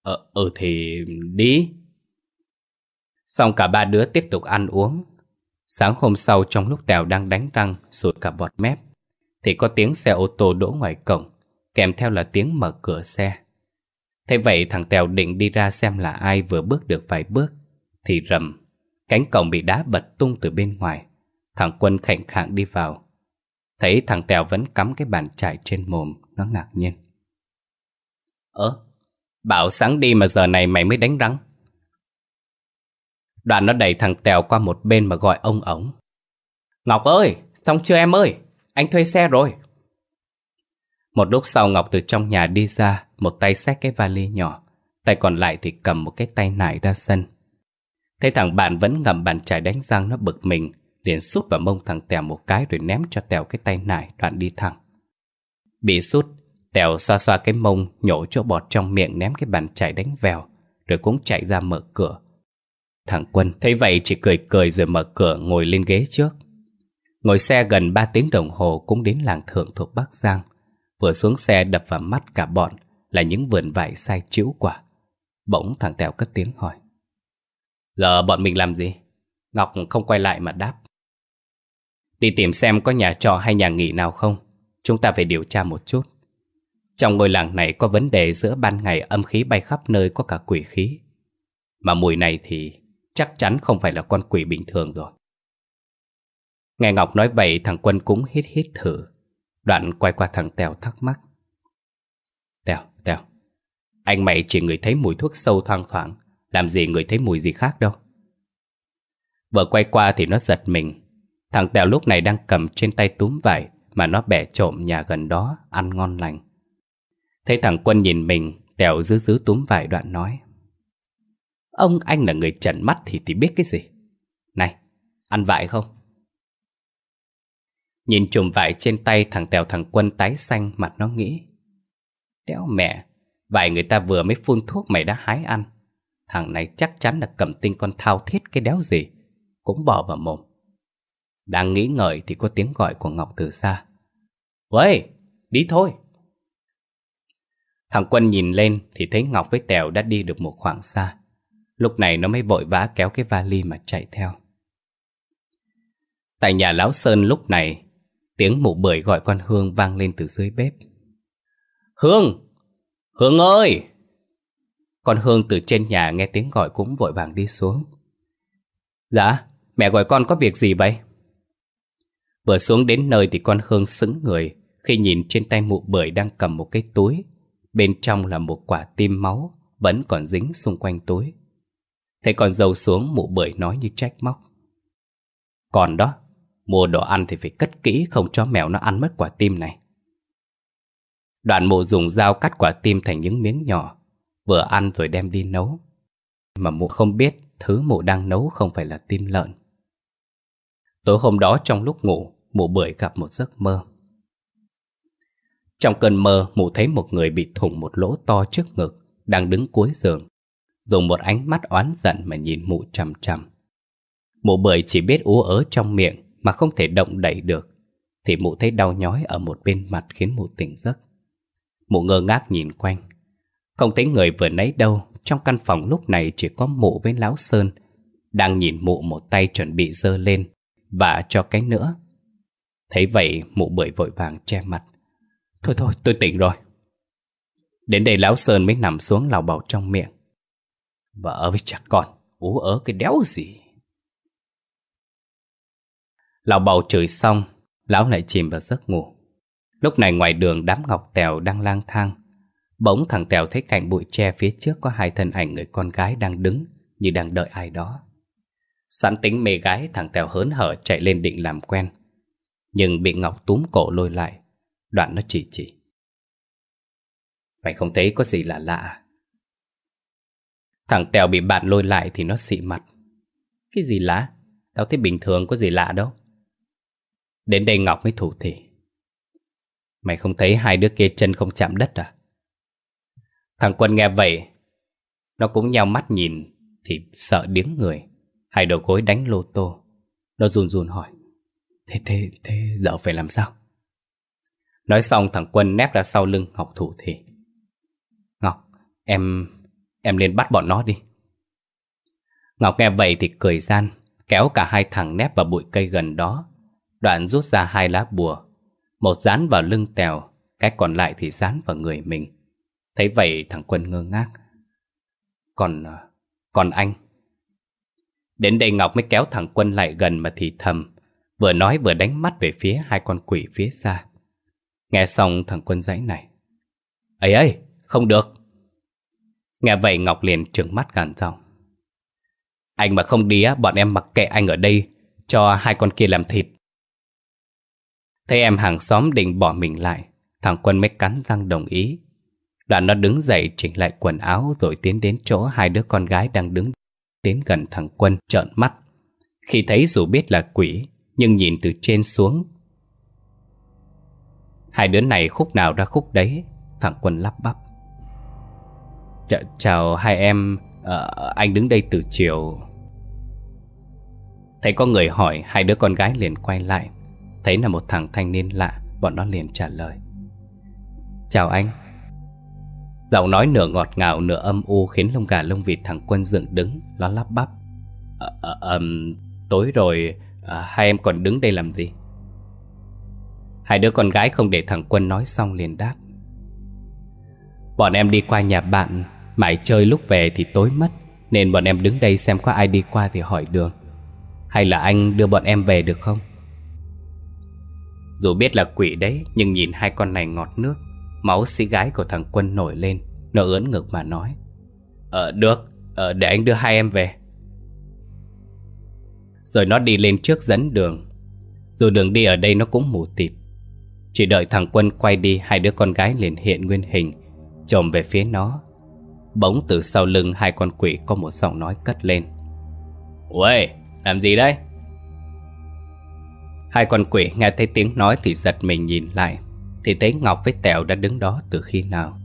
Ờ, ừ thì đi Xong cả ba đứa tiếp tục ăn uống. Sáng hôm sau trong lúc Tèo đang đánh răng sụt cả vọt mép, thì có tiếng xe ô tô đỗ ngoài cổng, kèm theo là tiếng mở cửa xe. Thế vậy thằng Tèo định đi ra xem là ai vừa bước được vài bước, thì rầm, cánh cổng bị đá bật tung từ bên ngoài. Thằng Quân khảnh khạng đi vào, Thấy thằng Tèo vẫn cắm cái bàn chải trên mồm Nó ngạc nhiên Ơ Bảo sáng đi mà giờ này mày mới đánh răng Đoàn nó đẩy thằng Tèo qua một bên mà gọi ông ống. Ngọc ơi, xong chưa em ơi? Anh thuê xe rồi. Một lúc sau Ngọc từ trong nhà đi ra, một tay xách cái vali nhỏ, tay còn lại thì cầm một cái tay nải ra sân. Thấy thằng bạn vẫn ngầm bàn chải đánh răng nó bực mình, liền sút vào mông thằng Tèo một cái rồi ném cho Tèo cái tay nải đoạn đi thẳng. Bị sút, Tèo xoa xoa cái mông, nhổ chỗ bọt trong miệng ném cái bàn chải đánh vèo, rồi cũng chạy ra mở cửa, Thằng Quân thấy vậy chỉ cười cười rồi mở cửa ngồi lên ghế trước. Ngồi xe gần 3 tiếng đồng hồ cũng đến làng thượng thuộc Bắc Giang. Vừa xuống xe đập vào mắt cả bọn là những vườn vải sai chữ quả. Bỗng thằng Tèo cất tiếng hỏi. Giờ bọn mình làm gì? Ngọc không quay lại mà đáp. Đi tìm xem có nhà trọ hay nhà nghỉ nào không? Chúng ta phải điều tra một chút. Trong ngôi làng này có vấn đề giữa ban ngày âm khí bay khắp nơi có cả quỷ khí. Mà mùi này thì chắc chắn không phải là con quỷ bình thường rồi. Nghe Ngọc nói vậy, thằng Quân cũng hít hít thử, đoạn quay qua thằng Tèo thắc mắc. Tèo, Tèo, anh mày chỉ người thấy mùi thuốc sâu thoang thoảng, làm gì người thấy mùi gì khác đâu. Vừa quay qua thì nó giật mình, thằng Tèo lúc này đang cầm trên tay túm vải mà nó bẻ trộm nhà gần đó ăn ngon lành. Thấy thằng Quân nhìn mình, Tèo giữ giữ túm vải đoạn nói. Ông anh là người trần mắt thì thì biết cái gì Này, ăn vải không? Nhìn chùm vải trên tay thằng Tèo thằng Quân tái xanh mặt nó nghĩ Đéo mẹ, vải người ta vừa mới phun thuốc mày đã hái ăn Thằng này chắc chắn là cầm tinh con thao thiết cái đéo gì Cũng bỏ vào mồm Đang nghĩ ngợi thì có tiếng gọi của Ngọc từ xa xa 喂, đi thôi Thằng Quân nhìn lên thì thấy Ngọc với Tèo đã đi được một khoảng xa Lúc này nó mới vội vã kéo cái vali mà chạy theo Tại nhà Lão Sơn lúc này Tiếng mụ bưởi gọi con Hương vang lên từ dưới bếp Hương! Hương ơi! Con Hương từ trên nhà nghe tiếng gọi cũng vội vàng đi xuống Dạ, mẹ gọi con có việc gì vậy? Vừa xuống đến nơi thì con Hương sững người Khi nhìn trên tay mụ bưởi đang cầm một cái túi Bên trong là một quả tim máu Vẫn còn dính xung quanh túi Thấy con dâu xuống mụ bưởi nói như trách móc Còn đó Mua đồ ăn thì phải cất kỹ Không cho mèo nó ăn mất quả tim này Đoạn mụ dùng dao cắt quả tim thành những miếng nhỏ Vừa ăn rồi đem đi nấu Mà mụ không biết Thứ mụ đang nấu không phải là tim lợn Tối hôm đó trong lúc ngủ Mụ bưởi gặp một giấc mơ Trong cơn mơ Mụ thấy một người bị thủng một lỗ to trước ngực Đang đứng cuối giường dùng một ánh mắt oán giận mà nhìn mụ chằm chằm. Mụ bưởi chỉ biết ú ớ trong miệng mà không thể động đẩy được, thì mụ thấy đau nhói ở một bên mặt khiến mụ tỉnh giấc. Mụ ngơ ngác nhìn quanh, không thấy người vừa nãy đâu, trong căn phòng lúc này chỉ có mụ với lão Sơn, đang nhìn mụ một tay chuẩn bị dơ lên, và cho cái nữa. Thấy vậy, mụ bưởi vội vàng che mặt. Thôi thôi, tôi tỉnh rồi. Đến đây lão Sơn mới nằm xuống lào bảo trong miệng. Vợ với cha con, ú ớ cái đéo gì. Lão bầu chửi xong, lão lại chìm vào giấc ngủ. Lúc này ngoài đường đám ngọc tèo đang lang thang. Bỗng thằng tèo thấy cạnh bụi tre phía trước có hai thân ảnh người con gái đang đứng như đang đợi ai đó. Sẵn tính mê gái thằng Tèo hớn hở chạy lên định làm quen Nhưng bị Ngọc túm cổ lôi lại Đoạn nó chỉ chỉ Mày không thấy có gì lạ lạ à? Thằng Tèo bị bạn lôi lại thì nó xị mặt. Cái gì lạ? Tao thấy bình thường có gì lạ đâu. Đến đây Ngọc mới thủ thì. Mày không thấy hai đứa kia chân không chạm đất à? Thằng Quân nghe vậy, nó cũng nheo mắt nhìn thì sợ điếng người. Hai đầu gối đánh lô tô. Nó run run hỏi, thế thế thế giờ phải làm sao? Nói xong thằng Quân nép ra sau lưng Ngọc thủ thì. Ngọc, em Em nên bắt bọn nó đi Ngọc nghe vậy thì cười gian Kéo cả hai thằng nép vào bụi cây gần đó Đoạn rút ra hai lá bùa Một dán vào lưng tèo Cái còn lại thì dán vào người mình Thấy vậy thằng Quân ngơ ngác Còn... À, còn anh Đến đây Ngọc mới kéo thằng Quân lại gần mà thì thầm Vừa nói vừa đánh mắt về phía hai con quỷ phía xa Nghe xong thằng Quân giãy này ấy ấy, không được Nghe vậy Ngọc liền trừng mắt gàn rong. Anh mà không đi á, bọn em mặc kệ anh ở đây, cho hai con kia làm thịt. Thấy em hàng xóm định bỏ mình lại, thằng Quân mới cắn răng đồng ý. Đoạn nó đứng dậy chỉnh lại quần áo rồi tiến đến chỗ hai đứa con gái đang đứng đến gần thằng Quân trợn mắt. Khi thấy dù biết là quỷ, nhưng nhìn từ trên xuống. Hai đứa này khúc nào ra khúc đấy, thằng Quân lắp bắp. Ch chào hai em, à, anh đứng đây từ chiều. Thấy có người hỏi, hai đứa con gái liền quay lại. Thấy là một thằng thanh niên lạ, bọn nó liền trả lời. Chào anh. Giọng nói nửa ngọt ngào nửa âm u khiến lông gà lông vịt thằng quân dựng đứng, nó lắp bắp. À, à, à, tối rồi, à, hai em còn đứng đây làm gì? Hai đứa con gái không để thằng quân nói xong liền đáp. Bọn em đi qua nhà bạn Mãi chơi lúc về thì tối mất Nên bọn em đứng đây xem có ai đi qua thì hỏi đường Hay là anh đưa bọn em về được không? Dù biết là quỷ đấy Nhưng nhìn hai con này ngọt nước Máu xí gái của thằng Quân nổi lên Nó ướn ngực mà nói Ờ được, ờ, để anh đưa hai em về Rồi nó đi lên trước dẫn đường Dù đường đi ở đây nó cũng mù tịt Chỉ đợi thằng Quân quay đi Hai đứa con gái liền hiện nguyên hình Trồm về phía nó Bỗng từ sau lưng hai con quỷ có một giọng nói cất lên Uầy, làm gì đấy? Hai con quỷ nghe thấy tiếng nói thì giật mình nhìn lại Thì thấy Ngọc với Tèo đã đứng đó từ khi nào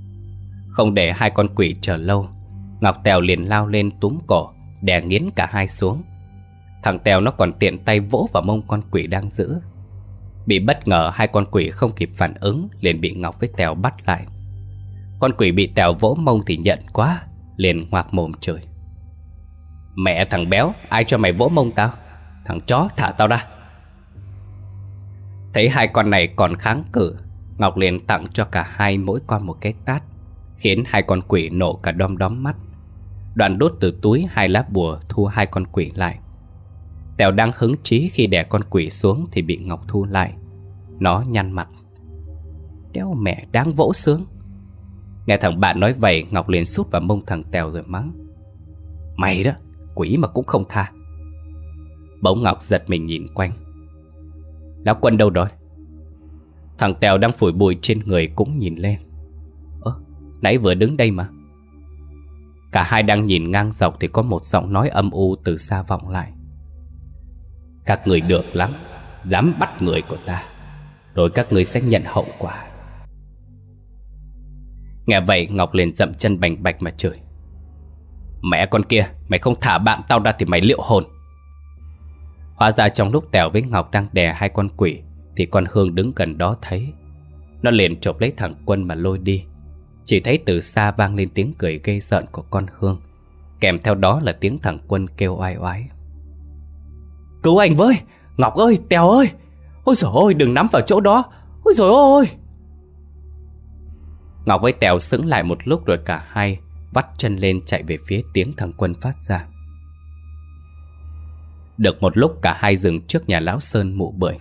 Không để hai con quỷ chờ lâu Ngọc Tèo liền lao lên túm cổ Đè nghiến cả hai xuống Thằng Tèo nó còn tiện tay vỗ vào mông con quỷ đang giữ Bị bất ngờ hai con quỷ không kịp phản ứng Liền bị Ngọc với Tèo bắt lại con quỷ bị tèo vỗ mông thì nhận quá Liền ngoạc mồm trời Mẹ thằng béo Ai cho mày vỗ mông tao Thằng chó thả tao ra Thấy hai con này còn kháng cự Ngọc liền tặng cho cả hai mỗi con một cái tát Khiến hai con quỷ nổ cả đom đóm mắt đoạn đốt từ túi hai lá bùa thu hai con quỷ lại Tèo đang hứng chí khi đè con quỷ xuống thì bị Ngọc thu lại Nó nhăn mặt Đéo mẹ đang vỗ sướng Nghe thằng bạn nói vậy Ngọc liền sút vào mông thằng Tèo rồi mắng Mày đó Quỷ mà cũng không tha Bỗng Ngọc giật mình nhìn quanh Lão quân đâu rồi Thằng Tèo đang phủi bụi trên người cũng nhìn lên Ơ nãy vừa đứng đây mà Cả hai đang nhìn ngang dọc Thì có một giọng nói âm u từ xa vọng lại Các người được lắm Dám bắt người của ta Rồi các người sẽ nhận hậu quả Nghe vậy Ngọc liền dậm chân bành bạch mà chửi Mẹ con kia Mày không thả bạn tao ra thì mày liệu hồn Hóa ra trong lúc Tèo với Ngọc đang đè hai con quỷ Thì con Hương đứng gần đó thấy Nó liền chộp lấy thằng quân mà lôi đi Chỉ thấy từ xa vang lên tiếng cười gây giận của con Hương Kèm theo đó là tiếng thằng quân kêu oai oái Cứu anh với Ngọc ơi Tèo ơi Ôi dồi ôi đừng nắm vào chỗ đó Ôi dồi ôi Ngọc với Tèo sững lại một lúc rồi cả hai Vắt chân lên chạy về phía tiếng thằng Quân phát ra Được một lúc cả hai dừng trước nhà Lão Sơn mụ bưởi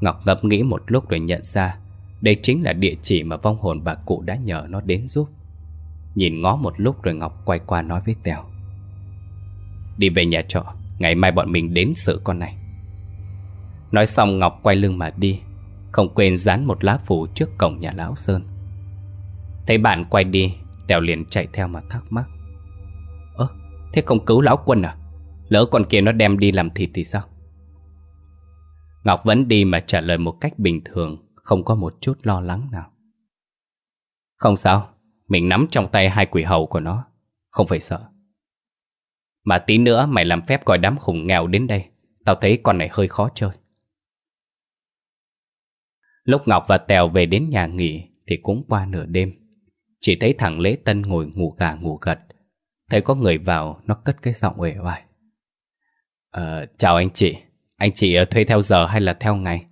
Ngọc ngẫm nghĩ một lúc rồi nhận ra Đây chính là địa chỉ mà vong hồn bà cụ đã nhờ nó đến giúp Nhìn ngó một lúc rồi Ngọc quay qua nói với Tèo Đi về nhà trọ Ngày mai bọn mình đến sự con này Nói xong Ngọc quay lưng mà đi Không quên dán một lá phủ trước cổng nhà Lão Sơn Thấy bạn quay đi Tèo liền chạy theo mà thắc mắc Ơ thế không cứu lão quân à Lỡ con kia nó đem đi làm thịt thì sao Ngọc vẫn đi mà trả lời một cách bình thường Không có một chút lo lắng nào Không sao Mình nắm trong tay hai quỷ hầu của nó Không phải sợ Mà tí nữa mày làm phép gọi đám khủng nghèo đến đây Tao thấy con này hơi khó chơi Lúc Ngọc và Tèo về đến nhà nghỉ Thì cũng qua nửa đêm chỉ thấy thằng Lễ Tân ngồi ngủ gà ngủ gật Thấy có người vào Nó cất cái giọng uể oải à, Chào anh chị Anh chị ờ, thuê theo giờ hay là theo ngày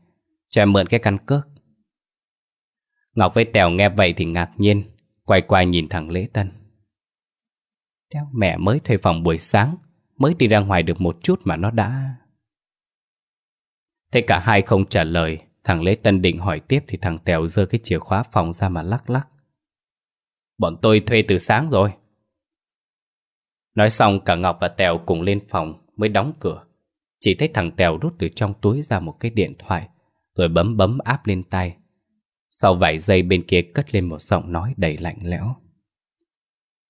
Cho em mượn cái căn cước Ngọc với Tèo nghe vậy thì ngạc nhiên Quay qua nhìn thằng Lễ Tân Đéo mẹ mới thuê phòng buổi sáng Mới đi ra ngoài được một chút mà nó đã Thế cả hai không trả lời Thằng Lễ Tân định hỏi tiếp Thì thằng Tèo giơ cái chìa khóa phòng ra mà lắc lắc Bọn tôi thuê từ sáng rồi. Nói xong cả Ngọc và Tèo cùng lên phòng mới đóng cửa. Chỉ thấy thằng Tèo rút từ trong túi ra một cái điện thoại rồi bấm bấm áp lên tay. Sau vài giây bên kia cất lên một giọng nói đầy lạnh lẽo.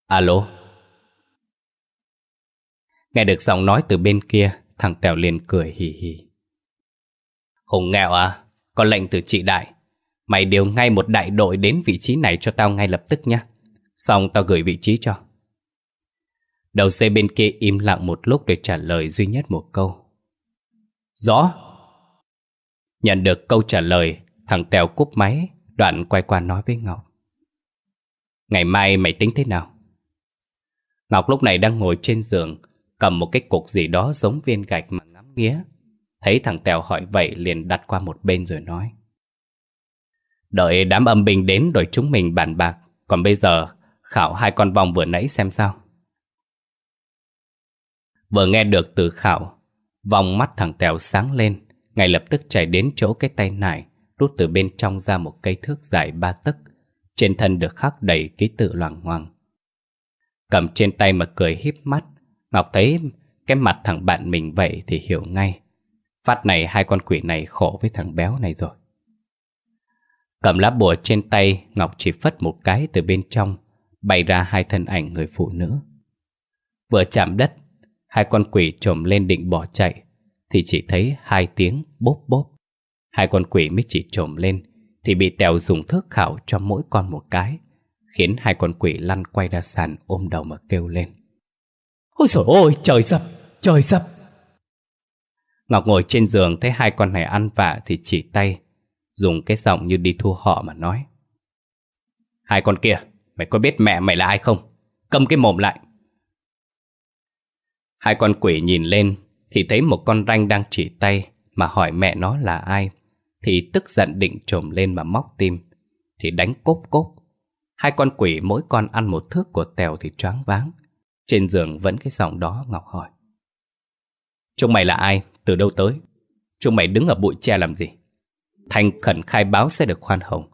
Alo? Nghe được giọng nói từ bên kia, thằng Tèo liền cười hì hì. Hùng nghèo à, có lệnh từ chị Đại. Mày điều ngay một đại đội đến vị trí này cho tao ngay lập tức nhé. Xong tao gửi vị trí cho Đầu xe bên kia im lặng một lúc để trả lời duy nhất một câu Rõ Nhận được câu trả lời Thằng Tèo cúp máy Đoạn quay qua nói với Ngọc Ngày mai mày tính thế nào? Ngọc lúc này đang ngồi trên giường Cầm một cái cục gì đó giống viên gạch mà ngắm nghía Thấy thằng Tèo hỏi vậy liền đặt qua một bên rồi nói Đợi đám âm binh đến rồi chúng mình bàn bạc Còn bây giờ Khảo hai con vòng vừa nãy xem sao Vừa nghe được từ Khảo Vòng mắt thằng Tèo sáng lên Ngay lập tức chạy đến chỗ cái tay nải Rút từ bên trong ra một cây thước dài ba tấc Trên thân được khắc đầy ký tự loàng ngoằng Cầm trên tay mà cười híp mắt Ngọc thấy cái mặt thằng bạn mình vậy thì hiểu ngay Phát này hai con quỷ này khổ với thằng béo này rồi Cầm lá bùa trên tay Ngọc chỉ phất một cái từ bên trong bay ra hai thân ảnh người phụ nữ. Vừa chạm đất, hai con quỷ trồm lên định bỏ chạy, thì chỉ thấy hai tiếng bốp bốp. Hai con quỷ mới chỉ trồm lên, thì bị Tèo dùng thước khảo cho mỗi con một cái, khiến hai con quỷ lăn quay ra sàn ôm đầu mà kêu lên. Ôi trời ơi, trời sập, trời sập. Ngọc ngồi trên giường thấy hai con này ăn vạ thì chỉ tay, dùng cái giọng như đi thu họ mà nói. Hai con kia, Mày có biết mẹ mày là ai không? Cầm cái mồm lại. Hai con quỷ nhìn lên thì thấy một con ranh đang chỉ tay mà hỏi mẹ nó là ai. Thì tức giận định trồm lên mà móc tim. Thì đánh cốp cốp. Hai con quỷ mỗi con ăn một thước của Tèo thì choáng váng. Trên giường vẫn cái giọng đó Ngọc hỏi. Chúng mày là ai? Từ đâu tới? Chúng mày đứng ở bụi tre làm gì? Thành khẩn khai báo sẽ được khoan hồng.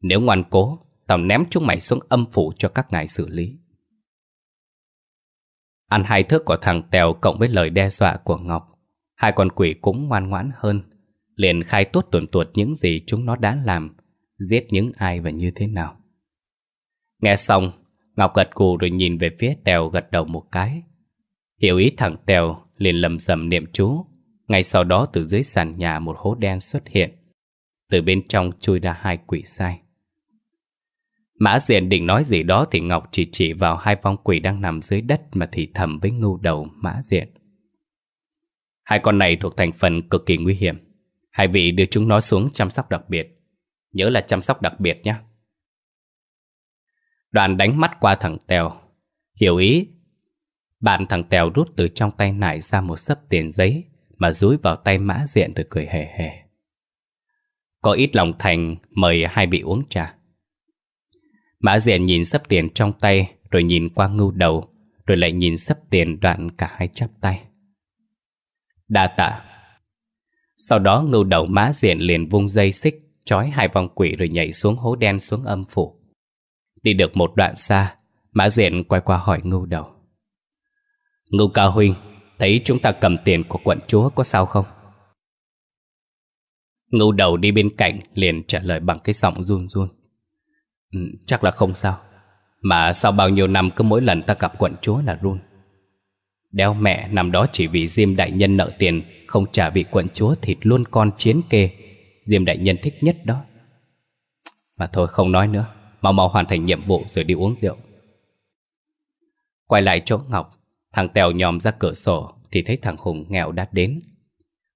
Nếu ngoan cố Tao ném chúng mày xuống âm phủ cho các ngài xử lý Ăn hai thước của thằng Tèo cộng với lời đe dọa của Ngọc Hai con quỷ cũng ngoan ngoãn hơn Liền khai tuốt tuần tuột những gì chúng nó đã làm Giết những ai và như thế nào Nghe xong Ngọc gật cù rồi nhìn về phía Tèo gật đầu một cái Hiểu ý thằng Tèo liền lầm rầm niệm chú Ngay sau đó từ dưới sàn nhà một hố đen xuất hiện Từ bên trong chui ra hai quỷ sai Mã Diện định nói gì đó thì Ngọc chỉ chỉ vào hai phong quỷ đang nằm dưới đất mà thì thầm với ngưu đầu Mã Diện. Hai con này thuộc thành phần cực kỳ nguy hiểm. Hai vị đưa chúng nó xuống chăm sóc đặc biệt. Nhớ là chăm sóc đặc biệt nhé. Đoàn đánh mắt qua thằng Tèo. Hiểu ý. Bạn thằng Tèo rút từ trong tay nải ra một sấp tiền giấy mà dúi vào tay Mã Diện rồi cười hề hề. Có ít lòng thành mời hai vị uống trà. Mã Diện nhìn sắp tiền trong tay Rồi nhìn qua ngưu đầu Rồi lại nhìn sắp tiền đoạn cả hai chắp tay Đa tạ Sau đó ngưu đầu Mã Diện liền vung dây xích Trói hai vòng quỷ rồi nhảy xuống hố đen xuống âm phủ Đi được một đoạn xa Mã Diện quay qua hỏi ngưu đầu Ngưu Cao Huynh Thấy chúng ta cầm tiền của quận chúa có sao không? Ngưu đầu đi bên cạnh liền trả lời bằng cái giọng run run Ừ, chắc là không sao Mà sau bao nhiêu năm cứ mỗi lần ta gặp quận chúa là run Đéo mẹ nằm đó chỉ vì Diêm Đại Nhân nợ tiền Không trả vị quận chúa thịt luôn con chiến kê Diêm Đại Nhân thích nhất đó Mà thôi không nói nữa Mau mau hoàn thành nhiệm vụ rồi đi uống rượu Quay lại chỗ Ngọc Thằng Tèo nhòm ra cửa sổ Thì thấy thằng Hùng nghèo đã đến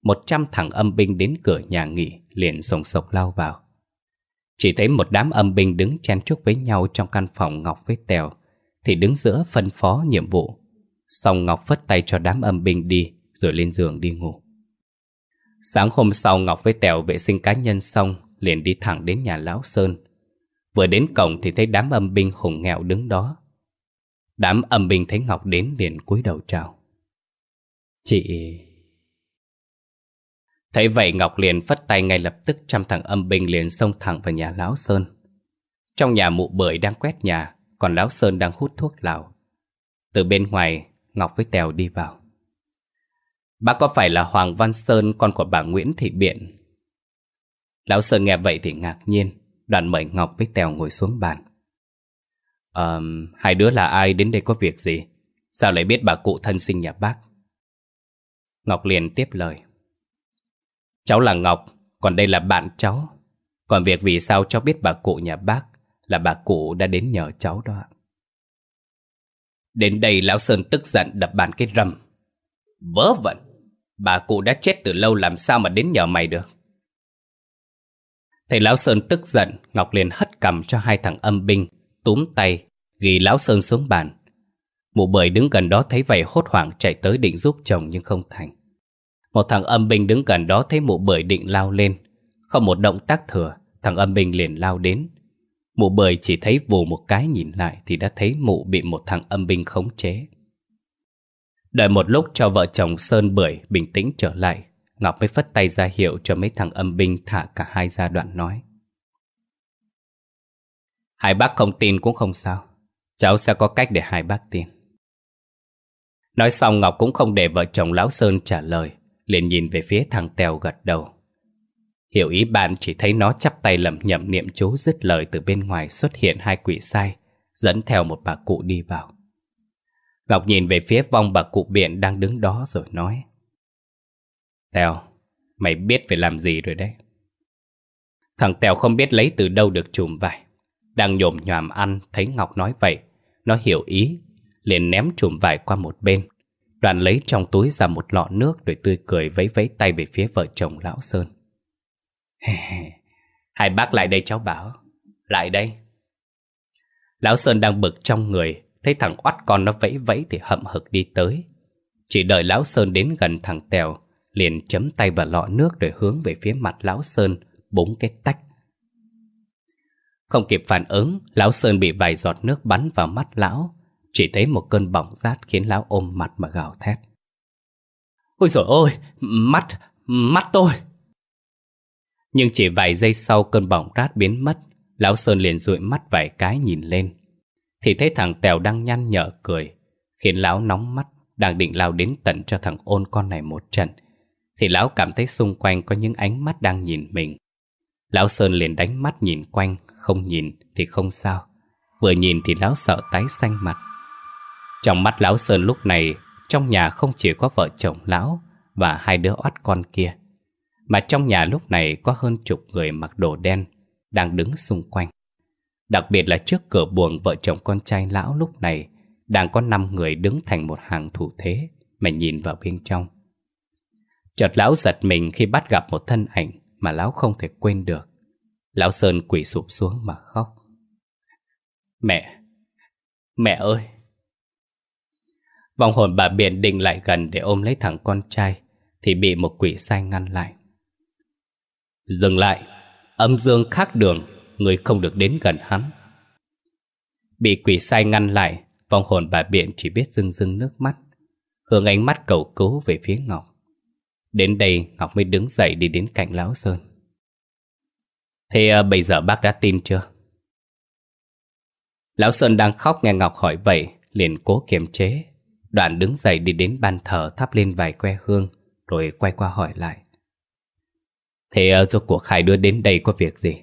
Một trăm thằng âm binh đến cửa nhà nghỉ Liền sồng sộc lao vào chỉ thấy một đám âm binh đứng chen chúc với nhau trong căn phòng Ngọc với Tèo Thì đứng giữa phân phó nhiệm vụ Xong Ngọc phất tay cho đám âm binh đi Rồi lên giường đi ngủ Sáng hôm sau Ngọc với Tèo vệ sinh cá nhân xong Liền đi thẳng đến nhà Lão Sơn Vừa đến cổng thì thấy đám âm binh hùng nghèo đứng đó Đám âm binh thấy Ngọc đến liền cúi đầu chào Chị Thấy vậy Ngọc liền phất tay ngay lập tức trăm thằng âm binh liền xông thẳng vào nhà Lão Sơn. Trong nhà mụ bưởi đang quét nhà, còn Lão Sơn đang hút thuốc lào. Từ bên ngoài, Ngọc với Tèo đi vào. Bác có phải là Hoàng Văn Sơn, con của bà Nguyễn Thị Biện? Lão Sơn nghe vậy thì ngạc nhiên, đoàn mời Ngọc với Tèo ngồi xuống bàn. Um, hai đứa là ai đến đây có việc gì? Sao lại biết bà cụ thân sinh nhà bác? Ngọc liền tiếp lời. Cháu là Ngọc, còn đây là bạn cháu. Còn việc vì sao cháu biết bà cụ nhà bác là bà cụ đã đến nhờ cháu đó. Đến đây Lão Sơn tức giận đập bàn cái rầm. Vớ vẩn, bà cụ đã chết từ lâu làm sao mà đến nhờ mày được. Thầy Lão Sơn tức giận, Ngọc liền hất cầm cho hai thằng âm binh, túm tay, ghi Lão Sơn xuống bàn. Mụ bưởi đứng gần đó thấy vậy hốt hoảng chạy tới định giúp chồng nhưng không thành. Một thằng âm binh đứng gần đó thấy mụ bưởi định lao lên. Không một động tác thừa, thằng âm binh liền lao đến. Mụ bưởi chỉ thấy vù một cái nhìn lại thì đã thấy mụ bị một thằng âm binh khống chế. Đợi một lúc cho vợ chồng Sơn Bưởi bình tĩnh trở lại, Ngọc mới phất tay ra hiệu cho mấy thằng âm binh thả cả hai ra đoạn nói. Hai bác không tin cũng không sao, cháu sẽ có cách để hai bác tin. Nói xong Ngọc cũng không để vợ chồng Lão Sơn trả lời, liền nhìn về phía thằng Tèo gật đầu. Hiểu ý bạn chỉ thấy nó chắp tay lẩm nhẩm niệm chú dứt lời từ bên ngoài xuất hiện hai quỷ sai, dẫn theo một bà cụ đi vào. Ngọc nhìn về phía vong bà cụ biển đang đứng đó rồi nói. Tèo, mày biết phải làm gì rồi đấy. Thằng Tèo không biết lấy từ đâu được chùm vải. Đang nhồm nhòm ăn, thấy Ngọc nói vậy. Nó hiểu ý, liền ném chùm vải qua một bên, Đoàn lấy trong túi ra một lọ nước rồi tươi cười vẫy vẫy tay về phía vợ chồng Lão Sơn. Hai bác lại đây cháu bảo. Lại đây. Lão Sơn đang bực trong người, thấy thằng oắt con nó vẫy vẫy thì hậm hực đi tới. Chỉ đợi Lão Sơn đến gần thằng Tèo, liền chấm tay vào lọ nước rồi hướng về phía mặt Lão Sơn, bốn cái tách. Không kịp phản ứng, Lão Sơn bị vài giọt nước bắn vào mắt Lão, chỉ thấy một cơn bỏng rát khiến lão ôm mặt mà gào thét Ôi dồi ơi mắt, mắt tôi Nhưng chỉ vài giây sau cơn bỏng rát biến mất Lão Sơn liền dụi mắt vài cái nhìn lên Thì thấy thằng Tèo đang nhăn nhở cười Khiến lão nóng mắt Đang định lao đến tận cho thằng ôn con này một trận Thì lão cảm thấy xung quanh có những ánh mắt đang nhìn mình Lão Sơn liền đánh mắt nhìn quanh Không nhìn thì không sao Vừa nhìn thì lão sợ tái xanh mặt trong mắt lão Sơn lúc này, trong nhà không chỉ có vợ chồng lão và hai đứa oát con kia, mà trong nhà lúc này có hơn chục người mặc đồ đen đang đứng xung quanh. Đặc biệt là trước cửa buồng vợ chồng con trai lão lúc này đang có năm người đứng thành một hàng thủ thế mà nhìn vào bên trong. Chợt lão giật mình khi bắt gặp một thân ảnh mà lão không thể quên được. Lão Sơn quỳ sụp xuống mà khóc. Mẹ, mẹ ơi, Vòng hồn bà biển định lại gần để ôm lấy thằng con trai Thì bị một quỷ sai ngăn lại Dừng lại Âm dương khác đường Người không được đến gần hắn Bị quỷ sai ngăn lại Vòng hồn bà biển chỉ biết rưng rưng nước mắt Hướng ánh mắt cầu cứu về phía Ngọc Đến đây Ngọc mới đứng dậy đi đến cạnh Lão Sơn Thế ờ, bây giờ bác đã tin chưa? Lão Sơn đang khóc nghe Ngọc hỏi vậy Liền cố kiềm chế Đoạn đứng dậy đi đến bàn thờ thắp lên vài que hương, rồi quay qua hỏi lại. Thế ờ, rốt cuộc Khải đưa đến đây có việc gì?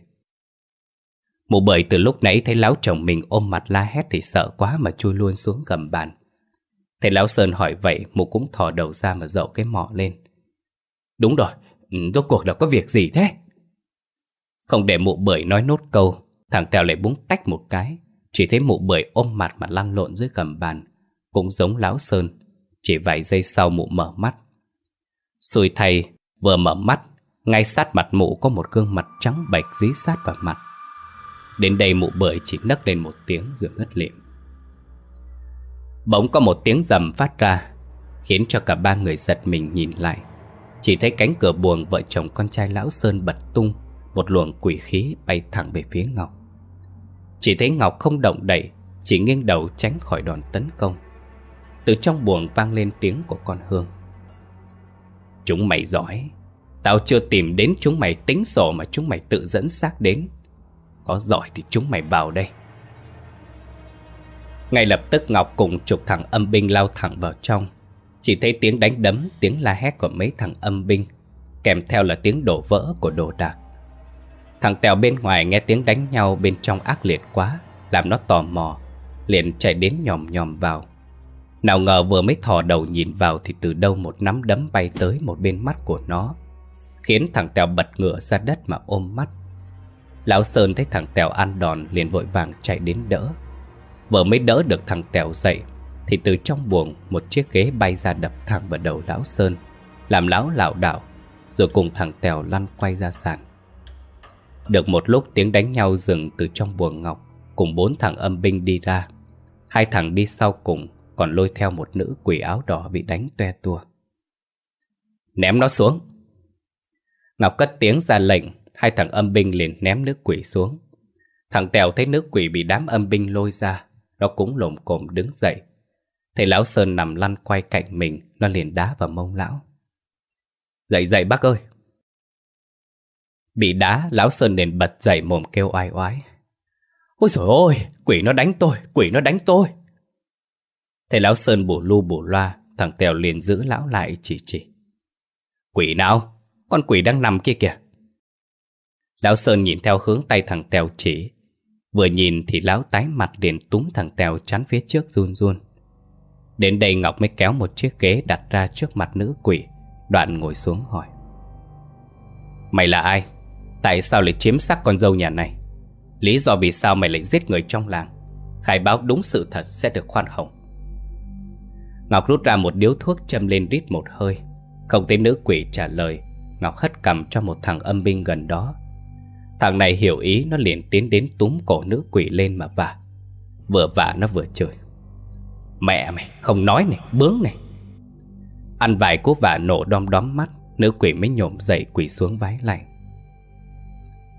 Mụ bởi từ lúc nãy thấy lão chồng mình ôm mặt la hét thì sợ quá mà chui luôn xuống gầm bàn. thầy lão Sơn hỏi vậy, mụ cũng thò đầu ra mà dậu cái mọ lên. Đúng rồi, ừ, rốt cuộc là có việc gì thế? Không để mụ bởi nói nốt câu, thằng Tèo lại búng tách một cái. Chỉ thấy mụ bởi ôm mặt mà lăn lộn dưới gầm bàn, cũng giống lão Sơn, chỉ vài giây sau mụ mở mắt. Xui thầy vừa mở mắt, ngay sát mặt mụ có một gương mặt trắng bạch dí sát vào mặt. Đến đây mụ bởi chỉ nấc lên một tiếng rồi ngất lịm. Bỗng có một tiếng rầm phát ra, khiến cho cả ba người giật mình nhìn lại. Chỉ thấy cánh cửa buồng vợ chồng con trai lão Sơn bật tung, một luồng quỷ khí bay thẳng về phía Ngọc. Chỉ thấy Ngọc không động đậy, chỉ nghiêng đầu tránh khỏi đòn tấn công. Từ trong buồng vang lên tiếng của con Hương Chúng mày giỏi Tao chưa tìm đến chúng mày tính sổ mà chúng mày tự dẫn xác đến Có giỏi thì chúng mày vào đây Ngay lập tức Ngọc cùng chục thằng âm binh lao thẳng vào trong Chỉ thấy tiếng đánh đấm, tiếng la hét của mấy thằng âm binh Kèm theo là tiếng đổ vỡ của đồ đạc Thằng Tèo bên ngoài nghe tiếng đánh nhau bên trong ác liệt quá Làm nó tò mò Liền chạy đến nhòm nhòm vào nào ngờ vừa mới thò đầu nhìn vào thì từ đâu một nắm đấm bay tới một bên mắt của nó Khiến thằng Tèo bật ngựa ra đất mà ôm mắt Lão Sơn thấy thằng Tèo ăn đòn liền vội vàng chạy đến đỡ Vừa mới đỡ được thằng Tèo dậy Thì từ trong buồng một chiếc ghế bay ra đập thẳng vào đầu Lão Sơn Làm Lão lảo đảo Rồi cùng thằng Tèo lăn quay ra sàn Được một lúc tiếng đánh nhau dừng từ trong buồng ngọc Cùng bốn thằng âm binh đi ra Hai thằng đi sau cùng còn lôi theo một nữ quỷ áo đỏ bị đánh toe tua. Ném nó xuống. Ngọc cất tiếng ra lệnh, hai thằng âm binh liền ném nước quỷ xuống. Thằng Tèo thấy nước quỷ bị đám âm binh lôi ra, nó cũng lồm cồm đứng dậy. thầy lão Sơn nằm lăn quay cạnh mình, nó liền đá vào mông lão. Dậy dậy bác ơi! Bị đá, lão Sơn liền bật dậy mồm kêu oai oái. Ôi dồi ôi, quỷ nó đánh tôi, quỷ nó đánh tôi! Thầy lão Sơn bổ lu bổ loa, thằng Tèo liền giữ lão lại chỉ chỉ. Quỷ nào? Con quỷ đang nằm kia kìa. Lão Sơn nhìn theo hướng tay thằng Tèo chỉ. Vừa nhìn thì lão tái mặt liền túm thằng Tèo chắn phía trước run run. Đến đây Ngọc mới kéo một chiếc ghế đặt ra trước mặt nữ quỷ, đoạn ngồi xuống hỏi. Mày là ai? Tại sao lại chiếm xác con dâu nhà này? Lý do vì sao mày lại giết người trong làng? Khai báo đúng sự thật sẽ được khoan hồng. Ngọc rút ra một điếu thuốc châm lên rít một hơi Không thấy nữ quỷ trả lời Ngọc hất cầm cho một thằng âm binh gần đó Thằng này hiểu ý Nó liền tiến đến túm cổ nữ quỷ lên mà vả Vừa vả nó vừa chửi Mẹ mày không nói này Bướng này Ăn vài cú vả nổ đom đóm mắt Nữ quỷ mới nhổm dậy quỷ xuống vái lạnh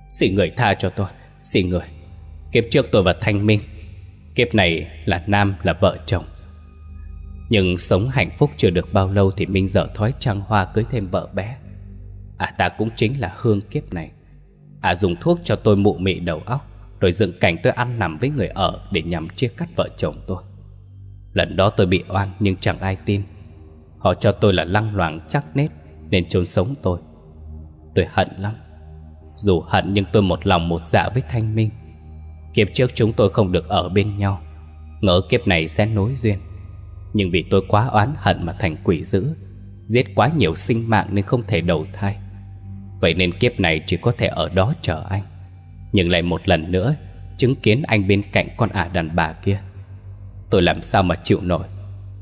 Xin người tha cho tôi Xin người Kiếp trước tôi và Thanh Minh Kiếp này là nam là vợ chồng nhưng sống hạnh phúc chưa được bao lâu Thì Minh dở thói trăng hoa cưới thêm vợ bé À ta cũng chính là hương kiếp này À dùng thuốc cho tôi mụ mị đầu óc Rồi dựng cảnh tôi ăn nằm với người ở Để nhằm chia cắt vợ chồng tôi Lần đó tôi bị oan nhưng chẳng ai tin Họ cho tôi là lăng loàng chắc nết Nên trốn sống tôi Tôi hận lắm Dù hận nhưng tôi một lòng một dạ với Thanh Minh Kiếp trước chúng tôi không được ở bên nhau Ngỡ kiếp này sẽ nối duyên nhưng vì tôi quá oán hận mà thành quỷ dữ Giết quá nhiều sinh mạng nên không thể đầu thai Vậy nên kiếp này chỉ có thể ở đó chờ anh Nhưng lại một lần nữa Chứng kiến anh bên cạnh con ả đàn bà kia Tôi làm sao mà chịu nổi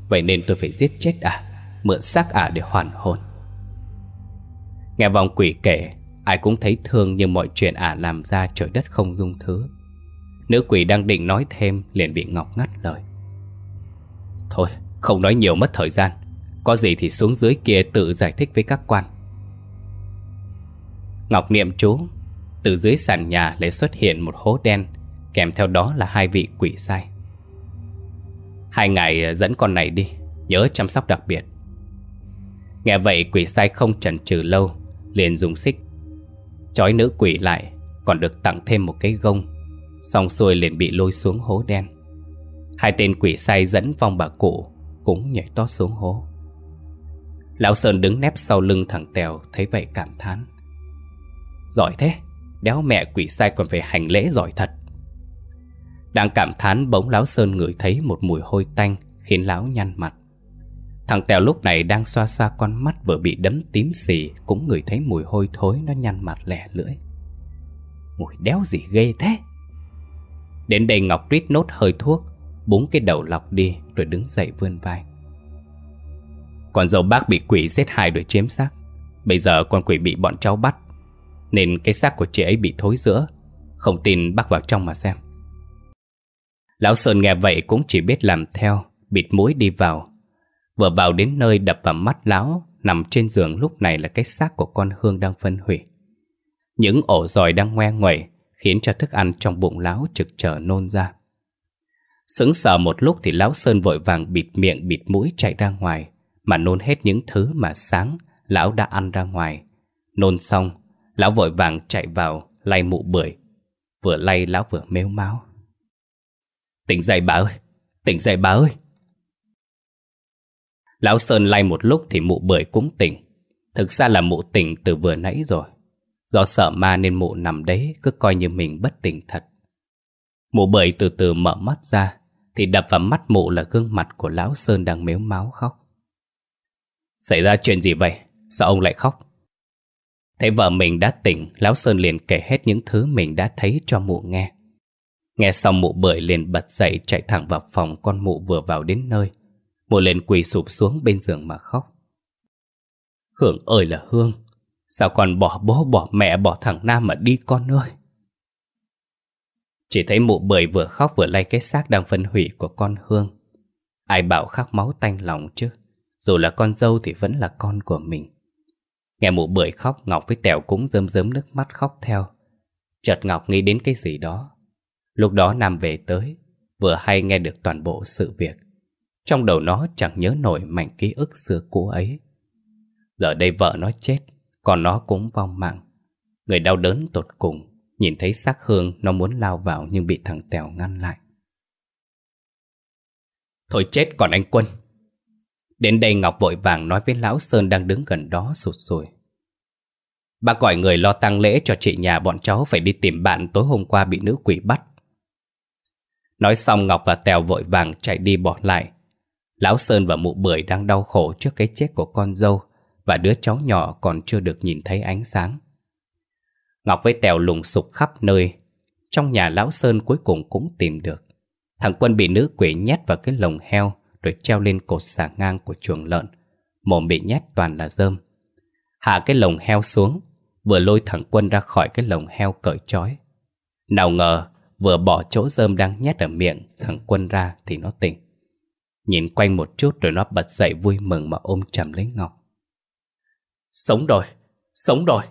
Vậy nên tôi phải giết chết ả Mượn xác ả để hoàn hồn Nghe vòng quỷ kể Ai cũng thấy thương nhưng mọi chuyện ả làm ra trời đất không dung thứ Nữ quỷ đang định nói thêm liền bị Ngọc ngắt lời Thôi, không nói nhiều mất thời gian Có gì thì xuống dưới kia tự giải thích với các quan Ngọc niệm chú Từ dưới sàn nhà lại xuất hiện một hố đen Kèm theo đó là hai vị quỷ sai Hai ngày dẫn con này đi Nhớ chăm sóc đặc biệt Nghe vậy quỷ sai không chần chừ lâu Liền dùng xích Chói nữ quỷ lại Còn được tặng thêm một cái gông Xong xuôi liền bị lôi xuống hố đen Hai tên quỷ sai dẫn vong bà cụ Cũng nhảy tót xuống hố Lão Sơn đứng nép sau lưng thằng Tèo Thấy vậy cảm thán Giỏi thế Đéo mẹ quỷ sai còn phải hành lễ giỏi thật Đang cảm thán bỗng Lão Sơn ngửi thấy một mùi hôi tanh Khiến Lão nhăn mặt Thằng Tèo lúc này đang xoa xoa con mắt vừa bị đấm tím xì Cũng ngửi thấy mùi hôi thối nó nhăn mặt lẻ lưỡi Mùi đéo gì ghê thế Đến đây Ngọc rít nốt hơi thuốc búng cái đầu lọc đi rồi đứng dậy vươn vai. Con dâu bác bị quỷ giết hại rồi chém xác. Bây giờ con quỷ bị bọn cháu bắt. Nên cái xác của chị ấy bị thối giữa. Không tin bác vào trong mà xem. Lão Sơn nghe vậy cũng chỉ biết làm theo, bịt mũi đi vào. Vừa vào đến nơi đập vào mắt lão, nằm trên giường lúc này là cái xác của con Hương đang phân hủy. Những ổ giòi đang ngoe nguẩy khiến cho thức ăn trong bụng lão trực trở nôn ra. Sững sờ một lúc thì Lão Sơn vội vàng bịt miệng bịt mũi chạy ra ngoài Mà nôn hết những thứ mà sáng Lão đã ăn ra ngoài Nôn xong Lão vội vàng chạy vào lay mụ bưởi Vừa lay lão vừa mếu máu Tỉnh dậy bà ơi Tỉnh dậy bà ơi Lão Sơn lay một lúc thì mụ bưởi cũng tỉnh Thực ra là mụ tỉnh từ vừa nãy rồi Do sợ ma nên mụ nằm đấy cứ coi như mình bất tỉnh thật Mụ bưởi từ từ mở mắt ra thì đập vào mắt mụ là gương mặt của lão Sơn đang mếu máu khóc Xảy ra chuyện gì vậy? Sao ông lại khóc? Thấy vợ mình đã tỉnh Lão Sơn liền kể hết những thứ mình đã thấy cho mụ nghe Nghe xong mụ bưởi liền bật dậy chạy thẳng vào phòng con mụ vừa vào đến nơi Mụ liền quỳ sụp xuống bên giường mà khóc Hưởng ơi là Hương Sao còn bỏ bố bỏ mẹ bỏ thằng Nam mà đi con ơi chỉ thấy mụ bưởi vừa khóc vừa lay cái xác đang phân hủy của con Hương Ai bảo khắc máu tanh lòng chứ Dù là con dâu thì vẫn là con của mình Nghe mụ bưởi khóc Ngọc với Tèo cũng rơm rớm nước mắt khóc theo Chợt Ngọc nghĩ đến cái gì đó Lúc đó Nam về tới Vừa hay nghe được toàn bộ sự việc Trong đầu nó chẳng nhớ nổi mảnh ký ức xưa cũ ấy Giờ đây vợ nó chết Còn nó cũng vong mạng Người đau đớn tột cùng Nhìn thấy xác Hương Nó muốn lao vào nhưng bị thằng Tèo ngăn lại Thôi chết còn anh Quân Đến đây Ngọc vội vàng nói với Lão Sơn đang đứng gần đó sụt sùi Bà gọi người lo tang lễ cho chị nhà bọn cháu phải đi tìm bạn tối hôm qua bị nữ quỷ bắt Nói xong Ngọc và Tèo vội vàng chạy đi bỏ lại Lão Sơn và mụ bưởi đang đau khổ trước cái chết của con dâu Và đứa cháu nhỏ còn chưa được nhìn thấy ánh sáng Ngọc với Tèo lùng sục khắp nơi. Trong nhà Lão Sơn cuối cùng cũng tìm được. Thằng Quân bị nữ quỷ nhét vào cái lồng heo rồi treo lên cột xà ngang của chuồng lợn. Mồm bị nhét toàn là rơm. Hạ cái lồng heo xuống, vừa lôi thằng Quân ra khỏi cái lồng heo cởi trói. Nào ngờ, vừa bỏ chỗ rơm đang nhét ở miệng thằng Quân ra thì nó tỉnh. Nhìn quanh một chút rồi nó bật dậy vui mừng mà ôm chầm lấy Ngọc. Sống rồi, sống rồi.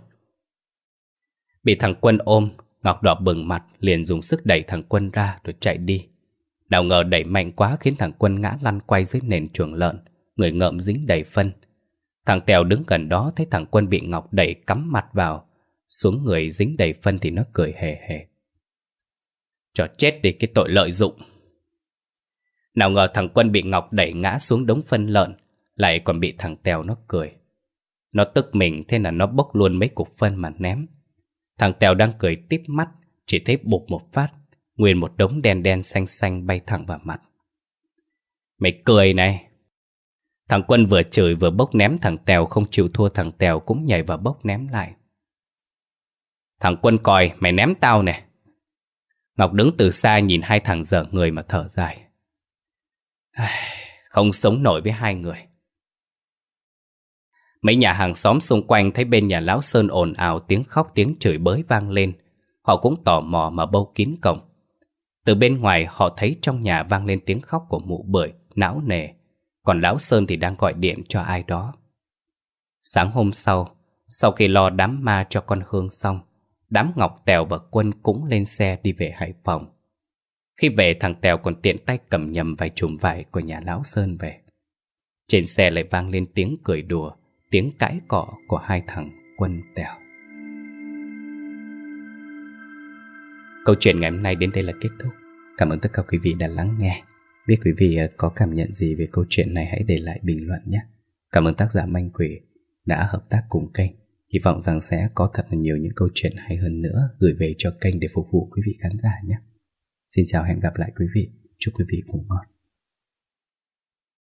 Bị thằng Quân ôm, Ngọc đỏ bừng mặt liền dùng sức đẩy thằng Quân ra rồi chạy đi. Nào ngờ đẩy mạnh quá khiến thằng Quân ngã lăn quay dưới nền chuồng lợn, người ngợm dính đầy phân. Thằng Tèo đứng gần đó thấy thằng Quân bị Ngọc đẩy cắm mặt vào, xuống người dính đầy phân thì nó cười hề hề. Cho chết đi cái tội lợi dụng. Nào ngờ thằng Quân bị Ngọc đẩy ngã xuống đống phân lợn, lại còn bị thằng Tèo nó cười. Nó tức mình thế là nó bốc luôn mấy cục phân mà ném. Thằng Tèo đang cười tiếp mắt, chỉ thấy bột một phát, nguyên một đống đen đen xanh xanh bay thẳng vào mặt. Mày cười này! Thằng Quân vừa chửi vừa bốc ném thằng Tèo không chịu thua thằng Tèo cũng nhảy vào bốc ném lại. Thằng Quân còi, mày ném tao nè! Ngọc đứng từ xa nhìn hai thằng dở người mà thở dài. Không sống nổi với hai người. Mấy nhà hàng xóm xung quanh thấy bên nhà Lão Sơn ồn ào tiếng khóc tiếng chửi bới vang lên. Họ cũng tò mò mà bâu kín cổng. Từ bên ngoài họ thấy trong nhà vang lên tiếng khóc của mụ bưởi, não nề. Còn Lão Sơn thì đang gọi điện cho ai đó. Sáng hôm sau, sau khi lo đám ma cho con Hương xong, đám Ngọc Tèo và Quân cũng lên xe đi về Hải Phòng. Khi về thằng Tèo còn tiện tay cầm nhầm vài chùm vải của nhà Lão Sơn về. Trên xe lại vang lên tiếng cười đùa tiếng cãi cọ của hai thằng quân tèo. Câu chuyện ngày hôm nay đến đây là kết thúc. Cảm ơn tất cả quý vị đã lắng nghe. Biết quý vị ờ, có cảm nhận gì về câu chuyện này hãy để lại bình luận nhé. Cảm ơn tác giả Manh Quỷ đã hợp tác cùng kênh. Hy vọng rằng sẽ có thật là nhiều những câu chuyện hay hơn nữa gửi về cho kênh để phục vụ quý vị khán giả nhé. Xin chào hẹn gặp lại quý vị. Chúc quý vị ngủ ngon.